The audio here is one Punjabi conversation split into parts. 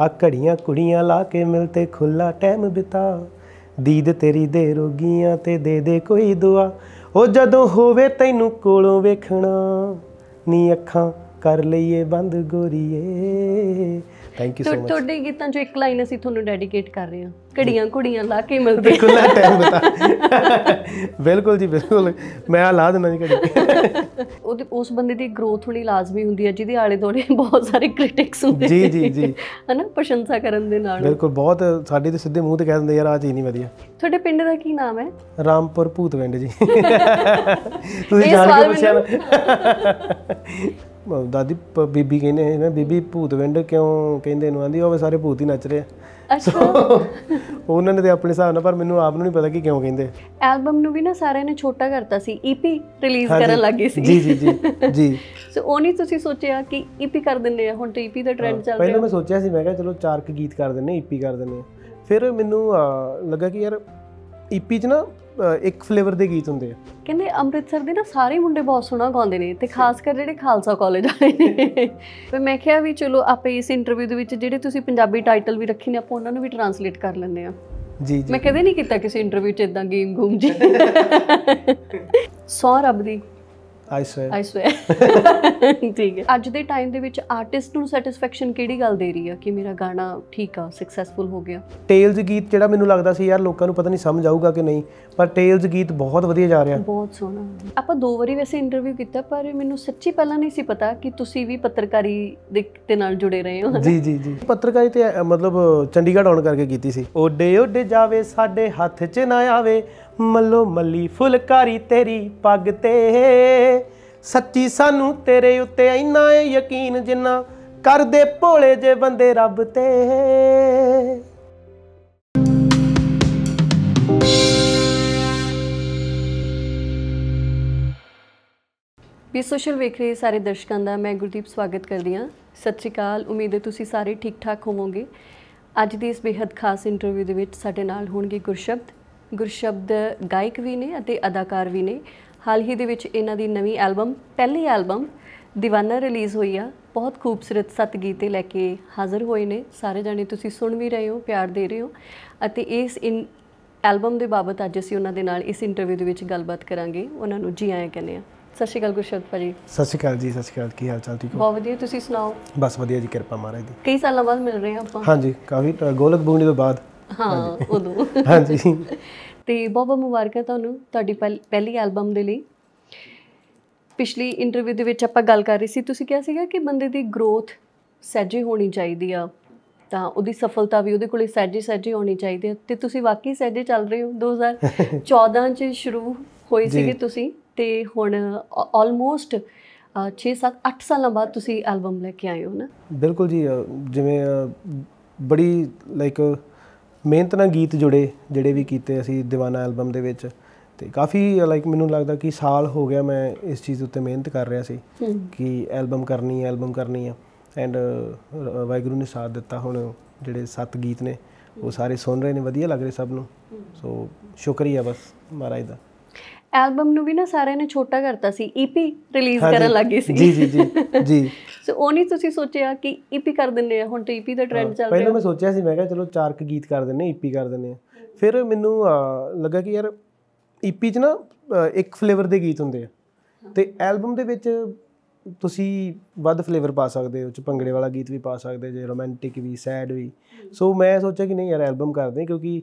ਆ ਘੜੀਆਂ ਕੁੜੀਆਂ ਲਾ ਕੇ ਮਿਲਤੇ ਖੁੱਲਾ ਟਾਈਮ ਬਿਤਾ ਦੀਦ ਤੇਰੀ ਦੇ ਰੋਗੀਆਂ ਤੇ ਦੇ ਦੇ ਕੋਈ ਦੁਆ ਉਹ ਜਦੋਂ ਹੋਵੇ ਤੈਨੂੰ ਕੋਲੋਂ ਵੇਖਣਾ ਨੀ ਅੱਖਾਂ ਕਰ ਲਈਏ ਬੰਦ ਗੋਰੀਏ ਥੈਂਕ ਯੂ ਸੋ ਮਚ ਤੁਹਾਡੇ ਗੀਤਾਂ ਚੋਂ ਇੱਕ ਲਾਈਨ ਅਸੀਂ ਤੁਹਾਨੂੰ ਡੈਡੀਕੇਟ ਕਰ ਰਹੇ ਹਾਂ ਘੜੀਆਂ ਕੁੜੀਆਂ ਲਾ ਕੇ ਮਿਲਦੇ ਖੁੱਲਾ ਟਾਈਮ ਬਤਾ ਬਿਲਕੁਲ ਜੀ ਬਿਲਕੁਲ ਮੈਂ ਆ ਲਾ ਦਿੰਦਾ ਜੀ ਘੜੀ ਉਸ ਬੰਦੇ ਦੀ ਗਰੋਥ ਹੋਣੀ ਲਾਜ਼ਮੀ ਹੁੰਦੀ ਹੈ ਜਿਹਦੇ ਆਲੇ ਦੋਲੇ ਬਹੁਤ ਸਾਰੇ ਕ੍ਰਿਟਿਕਸ ਹੁੰਦੇ ਜੀ ਜੀ ਜੀ ਹਨਾ ਪ੍ਰਸ਼ੰਸਾ ਕਰਨ ਦੇ ਨਾਲ ਬਿਲਕੁਲ ਬਹੁਤ ਸਾਡੇ ਤੇ ਸਿੱਧੇ ਮੂੰਹ ਤੇ ਕਹਿ ਦਿੰਦੇ ਯਾਰ ਆ ਚੀਜ਼ ਨਹੀਂ ਵਧੀਆ ਤੁਹਾਡੇ ਪਿੰਡ ਦਾ ਕੀ ਨਾਮ ਹੈ ਰਾਮਪੁਰ ਭੂਤਵਿੰਡ ਜੀ ਤੁਸੀਂ ਜਾਣ ਕੇ ਪੁੱਛਿਆ ਦਾਦੀ ਬੀਬੀ ਕਹਿੰਦੇ ਨੇ ਬੀਬੀ ਭੂਤ ਵਿੰਡ ਕਿਉਂ ਕਹਿੰਦੇ ਨੂੰ ਆਂਦੀ ਉਹ ਸਾਰੇ ਭੂਤ ਹੀ ਨੱਚ ਰਹੇ ਆ ਅੱਛਾ ਉਹਨਾਂ ਨੇ ਤੇ ਆਪਣੇ ਹਿਸਾਬ ਨਾਲ ਪਰ ਮੈਨੂੰ ਆਪ ਨੂੰ ਨਹੀਂ ਪਤਾ ਕਿ ਕਿਉਂ ਕਹਿੰਦੇ ਐਲਬਮ ਨੂੰ ਵੀ ਨਾ ਸਾਰਿਆਂ ਨੇ ਛੋਟਾ ਕਰਤਾ ਸੀ ਈਪੀ e ਰਿਲੀਜ਼ ਕਰਨ ਲੱਗੇ ਸੀ ਜੀ ਜੀ ਜੀ ਜੀ ਸੋ ਉਹ ਨਹੀਂ ਤੁਸੀਂ ਸੋਚਿਆ ਕਿ ਈਪੀ e ਕਰ ਦਿੰਦੇ ਆ ਹੁਣ ਤੇ ਈਪੀ e ਦਾ ਟ੍ਰੈਂਡ ਚੱਲ ਰਿਹਾ ਪਹਿਲਾਂ ਮੈਂ ਸੋਚਿਆ ਸੀ ਮੈਂ ਕਿਹਾ ਚਲੋ ਚਾਰ ਕ ਗੀਤ ਕਰ ਦਿੰਨੇ ਈਪੀ ਕਰ ਦਿੰਨੇ ਫਿਰ ਮੈਨੂੰ ਲੱਗਾ ਕਿ ਯਾਰ ਈਪੀ 'ਚ ਨਾ ਇੱਕ ਫਲੇਵਰ ਦੇ ਗੀਤ ਹੁੰਦੇ ਆ ਕਹਿੰਦੇ ਅੰਮ੍ਰਿਤਸਰ ਦੇ ਨਾ ਸਾਰੇ ਮੁੰਡੇ ਬਹੁਤ ਸੋਹਣਾ ਗਾਉਂਦੇ ਨੇ ਤੇ ਖਾਸ ਕਰ ਜਿਹੜੇ ਖਾਲਸਾ ਕਾਲਜ ਵਾਲੇ ਨੇ ਤੇ ਮੈਂ ਕਿਹਾ ਵੀ ਚਲੋ ਆਪੇ ਇਸ ਇੰਟਰਵਿਊ ਦੇ ਵਿੱਚ ਜਿਹੜੇ ਤੁਸੀਂ ਪੰਜਾਬੀ ਟਾਈਟਲ ਵੀ ਰੱਖੇ ਨੇ ਆਪਾਂ ਉਹਨਾਂ ਨੂੰ ਵੀ ਟਰਾਂਸਲੇਟ ਕਰ ਲੈਂਦੇ ਆ ਜੀ ਜੀ ਮੈਂ ਕਦੇ ਨਹੀਂ ਕੀਤਾ ਕਿਸੇ ਇੰਟਰਵਿਊ 'ਚ ਇਦਾਂ ਗੇਮ ਗੂਮ ਜੀ ਸੌ ਰੱਬ ਦੀ ਆਈ ਸਵੇਅਰ ਆਈ ਸਵੇਅਰ ਠੀਕ ਹੈ ਅੱਜ ਦੇ ਟਾਈਮ ਦੇ ਵਿੱਚ ਆਰਟਿਸਟ ਨੂੰ ਸੈਟੀਸਫੈਕਸ਼ਨ ਕਿਹੜੀ ਗੱਲ ਦੇ ਰਹੀ ਆ ਕਿ ਮੇਰਾ ਗਾਣਾ ਠੀਕ ਆ ਸਕਸੈਸਫੁਲ ਹੋ ਗਿਆ ਟੇਲਜ਼ ਗੀਤ ਜਿਹੜਾ ਮੈਨੂੰ ਲੱਗਦਾ ਸੀ ਯਾਰ ਲੋਕਾਂ ਨੂੰ ਪਤਾ ਨਹੀਂ ਸਮਝ ਆਊਗਾ ਕਿ ਨਹੀਂ ਪਰ ਟੇਲਜ਼ ਗੀਤ ਬਹੁਤ ਵਧੀਆ ਜਾ ਰਿਹਾ ਬਹੁਤ ਸੋਹਣਾ ਆਪਾਂ ਦੋ ਵਾਰੀ ਵੈਸੇ ਇੰਟਰਵਿਊ ਕੀਤਾ ਪਰ ਮੈਨੂੰ ਸੱਚੀ ਪਹਿਲਾਂ ਨਹੀਂ ਸੀ ਪਤਾ ਕਿ ਤੁਸੀਂ ਵੀ ਪੱਤਰਕਾਰੀ ਦੇ ਤੇ ਨਾਲ ਜੁੜੇ ਰਹੇ ਹੋ ਜੀ ਜੀ ਜੀ ਪੱਤਰਕਾਰੀ ਤੇ ਮਤਲਬ ਚੰਡੀਗੜ੍ਹ ਆਉਣ ਕਰਕੇ ਕੀਤੀ ਸੀ ਓਡੇ ਓਡੇ ਜਾਵੇ ਸਾਡੇ ਹੱਥ 'ਚ ਨਾ ਆਵੇ ਮੱਲੋ ਮੱਲੀ ਫੁਲਕਾਰੀ ਤੇਰੀ ਪੱਗ ਤੇ ਸੱਚੀ ਸਾਨੂੰ ਤੇਰੇ ਉੱਤੇ ਇੰਨਾ ਹੈ ਯਕੀਨ ਜਿੰਨਾ ਕਰਦੇ ਭੋਲੇ ਜੇ ਬੰਦੇ ਰੱਬ ਤੇ ਵੀ ਸੋਸ਼ਲ ਵੇਖ ਰਹੇ ਸਾਰੇ ਦਰਸ਼ਕਾਂ ਦਾ ਮੈਂ ਗੁਰਦੀਪ ਸਵਾਗਤ ਕਰਦੀ ਹਾਂ ਸਤਿ ਸ਼੍ਰੀ ਅਕਾਲ ਉਮੀਦ ਹੈ ਤੁਸੀਂ ਸਾਰੇ ਠੀਕ ਠਾਕ ਹੋਵੋਗੇ ਅੱਜ ਦੀ ਇਸ ਬੇहद ਖਾਸ ਇੰਟਰਵਿਊ ਦੇ ਵਿੱਚ ਸਾਡੇ ਨਾਲ ਹੋਣਗੇ ਗੁਰਸ਼ਬਦ ਗੁਰਸ਼ਬਦ ਗਾਇਕ ਵੀ ਨੇ ਅਤੇ ਅਦਾਕਾਰ ਵੀ ਨੇ ਹਾਲ ਹੀ ਦੇ ਵਿੱਚ ਇਹਨਾਂ ਦੀ ਨਵੀਂ ਐਲਬਮ ਪਹਿਲੀ ਐਲਬਮ دیਵਾਨਾ ਰਿਲੀਜ਼ ਹੋਈ ਆ ਬਹੁਤ ਖੂਬਸੂਰਤ ਸੱਤ ਗੀਤੇ ਲੈ ਕੇ ਹਾਜ਼ਰ ਹੋਏ ਨੇ ਸਾਰੇ ਜਾਣੇ ਤੁਸੀਂ ਸੁਣ ਵੀ ਰਹੇ ਹੋ ਪਿਆਰ ਦੇ ਰਹੇ ਹੋ ਅਤੇ ਇਸ ਇਨ ਐਲਬਮ ਦੇ ਬਾਬਤ ਅੱਜ ਅਸੀਂ ਉਹਨਾਂ ਦੇ ਨਾਲ ਇਸ ਇੰਟਰਵਿਊ ਦੇ ਵਿੱਚ ਗੱਲਬਾਤ ਕਰਾਂਗੇ ਉਹਨਾਂ ਨੂੰ ਜੀ ਆਇਆਂ ਕਹਿੰਦੇ ਆ ਸਤਿ ਸ਼੍ਰੀ ਅਕਾਲ ਗੁਰਸ਼ਬਦ ਭਾਜੀ ਸਤਿ ਸ਼੍ਰੀ ਅਕਾਲ ਜੀ ਸਤਿ ਸ਼੍ਰੀ ਅਕਾਲ ਕੀ ਹਾਲ ਚਾਲ ਠੀਕ ਹੋ ਬਹੁਤ ਵਧੀਆ ਤੁਸੀਂ ਸੁਣਾਓ ਬਸ ਵਧੀਆ ਜੀ ਕਿਰਪਾ ਮਹਾਰਾਜ ਦੀ ਕਈ ਸਾਲਾਂ ਬਾਅਦ ਮਿਲ ਰਹੇ ਆਪਾਂ ਹਾਂਜੀ ਕਾਫੀ ਗੋਲਕ ਬੂਣੀ ਤੋਂ ਬਾਅਦ ਹਾਂ ਉਦੋਂ ਹਾਂਜੀ ਤੇ ਬਹੁਤ ਬਹੁਤ ਮੁਬਾਰਕਾਂ ਤੁਹਾਨੂੰ ਤੁਹਾਡੀ ਪਹਿਲੀ ਐਲਬਮ ਦੇ ਲਈ ਪਿਛਲੀ ਇੰਟਰਵਿਊ ਦੇ ਵਿੱਚ ਆਪਾਂ ਗੱਲ ਕਰ ਰਹੇ ਸੀ ਤੁਸੀਂ ਕਿਹਾ ਸੀਗਾ ਕਿ ਬੰਦੇ ਦੀ ਗਰੋਥ ਸਹਿਜੇ ਹੋਣੀ ਚਾਹੀਦੀ ਆ ਤਾਂ ਉਹਦੀ ਸਫਲਤਾ ਵੀ ਉਹਦੇ ਕੋਲੇ ਸਹਿਜੇ ਸਹਿਜੇ ਹੋਣੀ ਚਾਹੀਦੀ ਤੇ ਤੁਸੀਂ ਵਾਕਈ ਸਹਿਜੇ ਚੱਲ ਰਹੇ ਹੋ 2014 ਚ ਸ਼ੁਰੂ ਹੋਈ ਸੀਗੀ ਤੁਸੀਂ ਤੇ ਹੁਣ ਆਲਮੋਸਟ 6 7 8 ਸਾਲਾਂ ਬਾਅਦ ਤੁਸੀਂ ਐਲਬਮ ਲੈ ਕੇ ਆਏ ਹੋ ਨਾ ਬਿਲਕੁਲ ਜੀ ਜਿਵੇਂ ਬੜੀ ਲਾਈਕ ਮਿਹਨਤ ਨਾਲ ਗੀਤ ਜੁੜੇ ਜਿਹੜੇ ਵੀ ਕੀਤੇ ਅਸੀਂ دیਵਾਨਾ ਐਲਬਮ ਦੇ ਵਿੱਚ ਤੇ ਕਾਫੀ ਲਾਈਕ ਮੈਨੂੰ ਲੱਗਦਾ ਕਿ ਸਾਲ ਹੋ ਗਿਆ ਮੈਂ ਇਸ ਚੀਜ਼ ਉੱਤੇ ਮਿਹਨਤ ਕਰ ਰਿਹਾ ਸੀ ਕਿ ਐਲਬਮ ਕਰਨੀ ਹੈ ਐਲਬਮ ਕਰਨੀ ਹੈ ਐਂਡ ਵਾਇਗਰੂ ਨੇ ਸਾਥ ਦਿੱਤਾ ਹੁਣ ਜਿਹੜੇ ਸੱਤ ਗੀਤ ਨੇ ਉਹ ਸਾਰੇ ਸੁਣ ਰਹੇ ਨੇ ਵਧੀਆ ਲੱਗ ਰਹੇ ਸਭ ਨੂੰ ਸੋ ਸ਼ੁਕਰੀਆ ਬਸ ਮਹਾਰਾਜ ਦਾ ਐਲਬਮ ਨੂੰ ਵੀ ਨਾ ਸਾਰਿਆਂ ਨੇ ਛੋਟਾ ਕਰਤਾ ਸੀ ਈਪੀ e ਰਿਲੀਜ਼ ਕਰਨ ਲੱਗੇ ਸੀ ਜੀ ਜੀ ਜੀ ਜੀ ਸੋ ਉਹ ਨਹੀਂ ਤੁਸੀਂ ਸੋਚਿਆ ਕਿ ਈਪੀ e ਕਰ ਦਿੰਨੇ ਆ ਹੁਣ ਤਾਂ ਈਪੀ e ਦਾ ਟ੍ਰੈਂਡ ਚੱਲ ਰਿਹਾ ਪਹਿਲਾਂ ਮੈਂ ਸੋਚਿਆ ਸੀ ਮੈਂ ਕਿਹਾ ਚਲੋ ਚਾਰ ਕ ਗੀਤ ਕਰ ਦਿੰਨੇ ਈਪੀ ਕਰ ਦਿੰਨੇ ਆ ਫਿਰ ਮੈਨੂੰ ਲੱਗਾ ਕਿ ਯਾਰ ਈਪੀ 'ਚ ਨਾ ਇੱਕ ਫਲੇਵਰ ਦੇ ਗੀਤ ਹੁੰਦੇ ਆ ਤੇ ਐਲਬਮ ਦੇ ਵਿੱਚ ਤੁਸੀਂ ਵੱਧ ਫਲੇਵਰ ਪਾ ਸਕਦੇ ਹੋ ਚ ਭੰਗੜੇ ਵਾਲਾ ਗੀਤ ਵੀ ਪਾ ਸਕਦੇ ਜੇ ਰੋਮਾਂਟਿਕ ਵੀ ਸੈਡ ਵੀ ਸੋ ਮੈਂ ਸੋਚਿਆ ਕਿ ਨਹੀਂ ਯਾਰ ਐਲਬਮ ਕਰਦੇ ਕਿਉਂਕਿ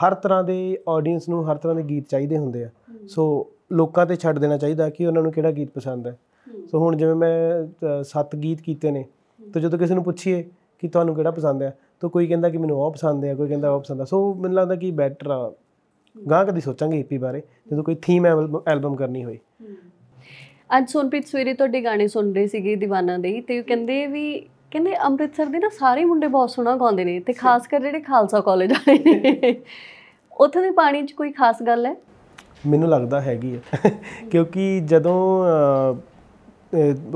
ਹਰ ਤਰ੍ਹਾਂ ਦੇ ਆਡੀਅנס ਨੂੰ ਹਰ ਤਰ੍ਹਾਂ ਦੇ ਗੀਤ ਚਾਹੀਦੇ ਹੁੰਦੇ ਆ ਸੋ ਲੋਕਾਂ ਤੇ ਛੱਡ ਦੇਣਾ ਚਾਹੀਦਾ ਕਿ ਉਹਨਾਂ ਨੂੰ ਕਿਹੜਾ ਗੀਤ ਪਸੰਦ ਹੈ ਸੋ ਹੁਣ ਜਿਵੇਂ ਮੈਂ ਸੱਤ ਗੀਤ ਕੀਤੇ ਨੇ ਤੇ ਜਦੋਂ ਕਿਸੇ ਨੂੰ ਪੁੱਛੀਏ ਕਿ ਤੁਹਾਨੂੰ ਕਿਹੜਾ ਪਸੰਦ ਹੈ ਤਾਂ ਕੋਈ ਕਹਿੰਦਾ ਕਿ ਮੈਨੂੰ ਉਹ ਪਸੰਦ ਹੈ ਕੋਈ ਕਹਿੰਦਾ ਉਹ ਪਸੰਦ ਹੈ ਸੋ ਮੈਨੂੰ ਲੱਗਦਾ ਕਿ ਬੈਟਰ ਆ ਗਾਂ ਕਦੀ ਸੋਚਾਂਗੇ ਈਪੀ ਬਾਰੇ ਜਦੋਂ ਕੋਈ ਥੀਮ ਐਲਬਮ ਕਰਨੀ ਹੋਈ ਅੱਜ ਸੋਨਪ੍ਰੀਤ ਸਵੇਰੇ ਤੁਹਾਡੇ ਗਾਣੇ ਸੁਣ ਰਹੇ ਸੀਗੇ دیਵਾਨਾ ਦੇ ਤੇ ਉਹ ਕਹਿੰਦੇ ਵੀ ਕਹਿੰਦੇ ਅੰਮ੍ਰਿਤਸਰ ਦੇ ਨਾ ਸਾਰੇ ਮੁੰਡੇ ਬਹੁਤ ਸੋਹਣਾ ਗਾਉਂਦੇ ਨੇ ਤੇ ਖਾਸ ਕਰ ਜਿਹੜੇ ਖਾਲਸਾ ਕਾਲਜ ਵਾਲੇ ਨੇ ਉੱਥੇ ਦੇ ਪਾਣੀ 'ਚ ਕੋਈ ਖਾਸ ਗੱਲ ਹੈ ਮੈਨੂੰ ਲੱਗਦਾ ਹੈਗੀ ਹੈ ਕਿਉਂਕਿ ਜਦੋਂ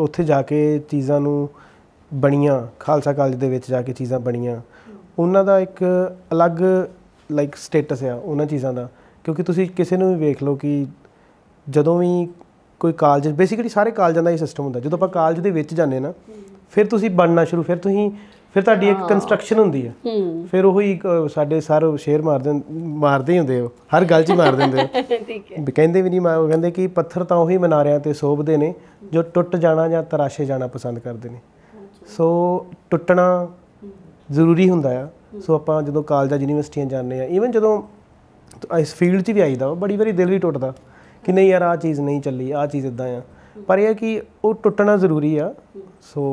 ਉੱਥੇ ਜਾ ਕੇ ਚੀਜ਼ਾਂ ਨੂੰ ਬਣੀਆਂ ਖਾਲਸਾ ਕਾਲਜ ਦੇ ਵਿੱਚ ਜਾ ਕੇ ਚੀਜ਼ਾਂ ਬਣੀਆਂ ਉਹਨਾਂ ਦਾ ਇੱਕ ਅਲੱਗ ਲਾਈਕ ਸਟੇਟਸ ਆ ਉਹਨਾਂ ਚੀਜ਼ਾਂ ਦਾ ਕਿਉਂਕਿ ਤੁਸੀਂ ਕਿਸੇ ਨੂੰ ਵੀ ਵੇਖ ਲਓ ਕਿ ਜਦੋਂ ਵੀ ਕੋਈ ਕਾਲਜ ਬੇਸਿਕਲੀ ਸਾਰੇ ਕਾਲਜਾਂ ਦਾ ਇਹ ਸਿਸਟਮ ਹੁੰਦਾ ਜਦੋਂ ਆਪਾਂ ਕਾਲਜ ਦੇ ਵਿੱਚ ਜਾਂਦੇ ਨਾ ਫਿਰ ਤੁਸੀਂ ਬਣਨਾ ਸ਼ੁਰੂ ਫਿਰ ਤੁਸੀਂ ਫਿਰ ਤੁਹਾਡੀ ਇੱਕ ਕੰਸਟਰਕਸ਼ਨ ਹੁੰਦੀ ਹੈ ਫਿਰ ਉਹੀ ਸਾਡੇ ਸਰ ਸ਼ੇਰ ਮਾਰਦੇ ਮਾਰਦੇ ਹੀ ਹੁੰਦੇ ਉਹ ਹਰ ਗੱਲ 'ਚ ਮਾਰ ਦਿੰਦੇ ਠੀਕ ਹੈ ਕਹਿੰਦੇ ਵੀ ਨਹੀਂ ਮਾਰ ਕਹਿੰਦੇ ਕਿ ਪੱਥਰ ਤਾਂ ਉਹੀ ਮਨਾਰਿਆਂ ਤੇ ਸੋਭਦੇ ਨੇ ਜੋ ਟੁੱਟ ਜਾਣਾ ਜਾਂ ਤਰਾਸ਼ੇ ਜਾਣਾ ਪਸੰਦ ਕਰਦੇ ਨੇ ਸੋ ਟੁੱਟਣਾ ਜ਼ਰੂਰੀ ਹੁੰਦਾ ਆ ਸੋ ਆਪਾਂ ਜਦੋਂ ਕਾਲਜਾਂ ਯੂਨੀਵਰਸਿਟੀਆਂ ਜਾਂਦੇ ਆ ਈਵਨ ਜਦੋਂ ਇਸ ਫੀਲਡ 'ਚ ਵੀ ਆਈਦਾ ਬੜੀ ਵਾਰੀ ਦਿਲ ਵੀ ਟੁੱਟਦਾ ਕਿ ਨਹੀਂ ਯਾਰ ਆ ਚੀਜ਼ ਨਹੀਂ ਚੱਲੀ ਆ ਚੀਜ਼ ਇਦਾਂ ਆ ਪਰ ਇਹ ਕਿ ਉਹ ਟੁੱਟਣਾ ਜ਼ਰੂਰੀ ਆ ਸੋ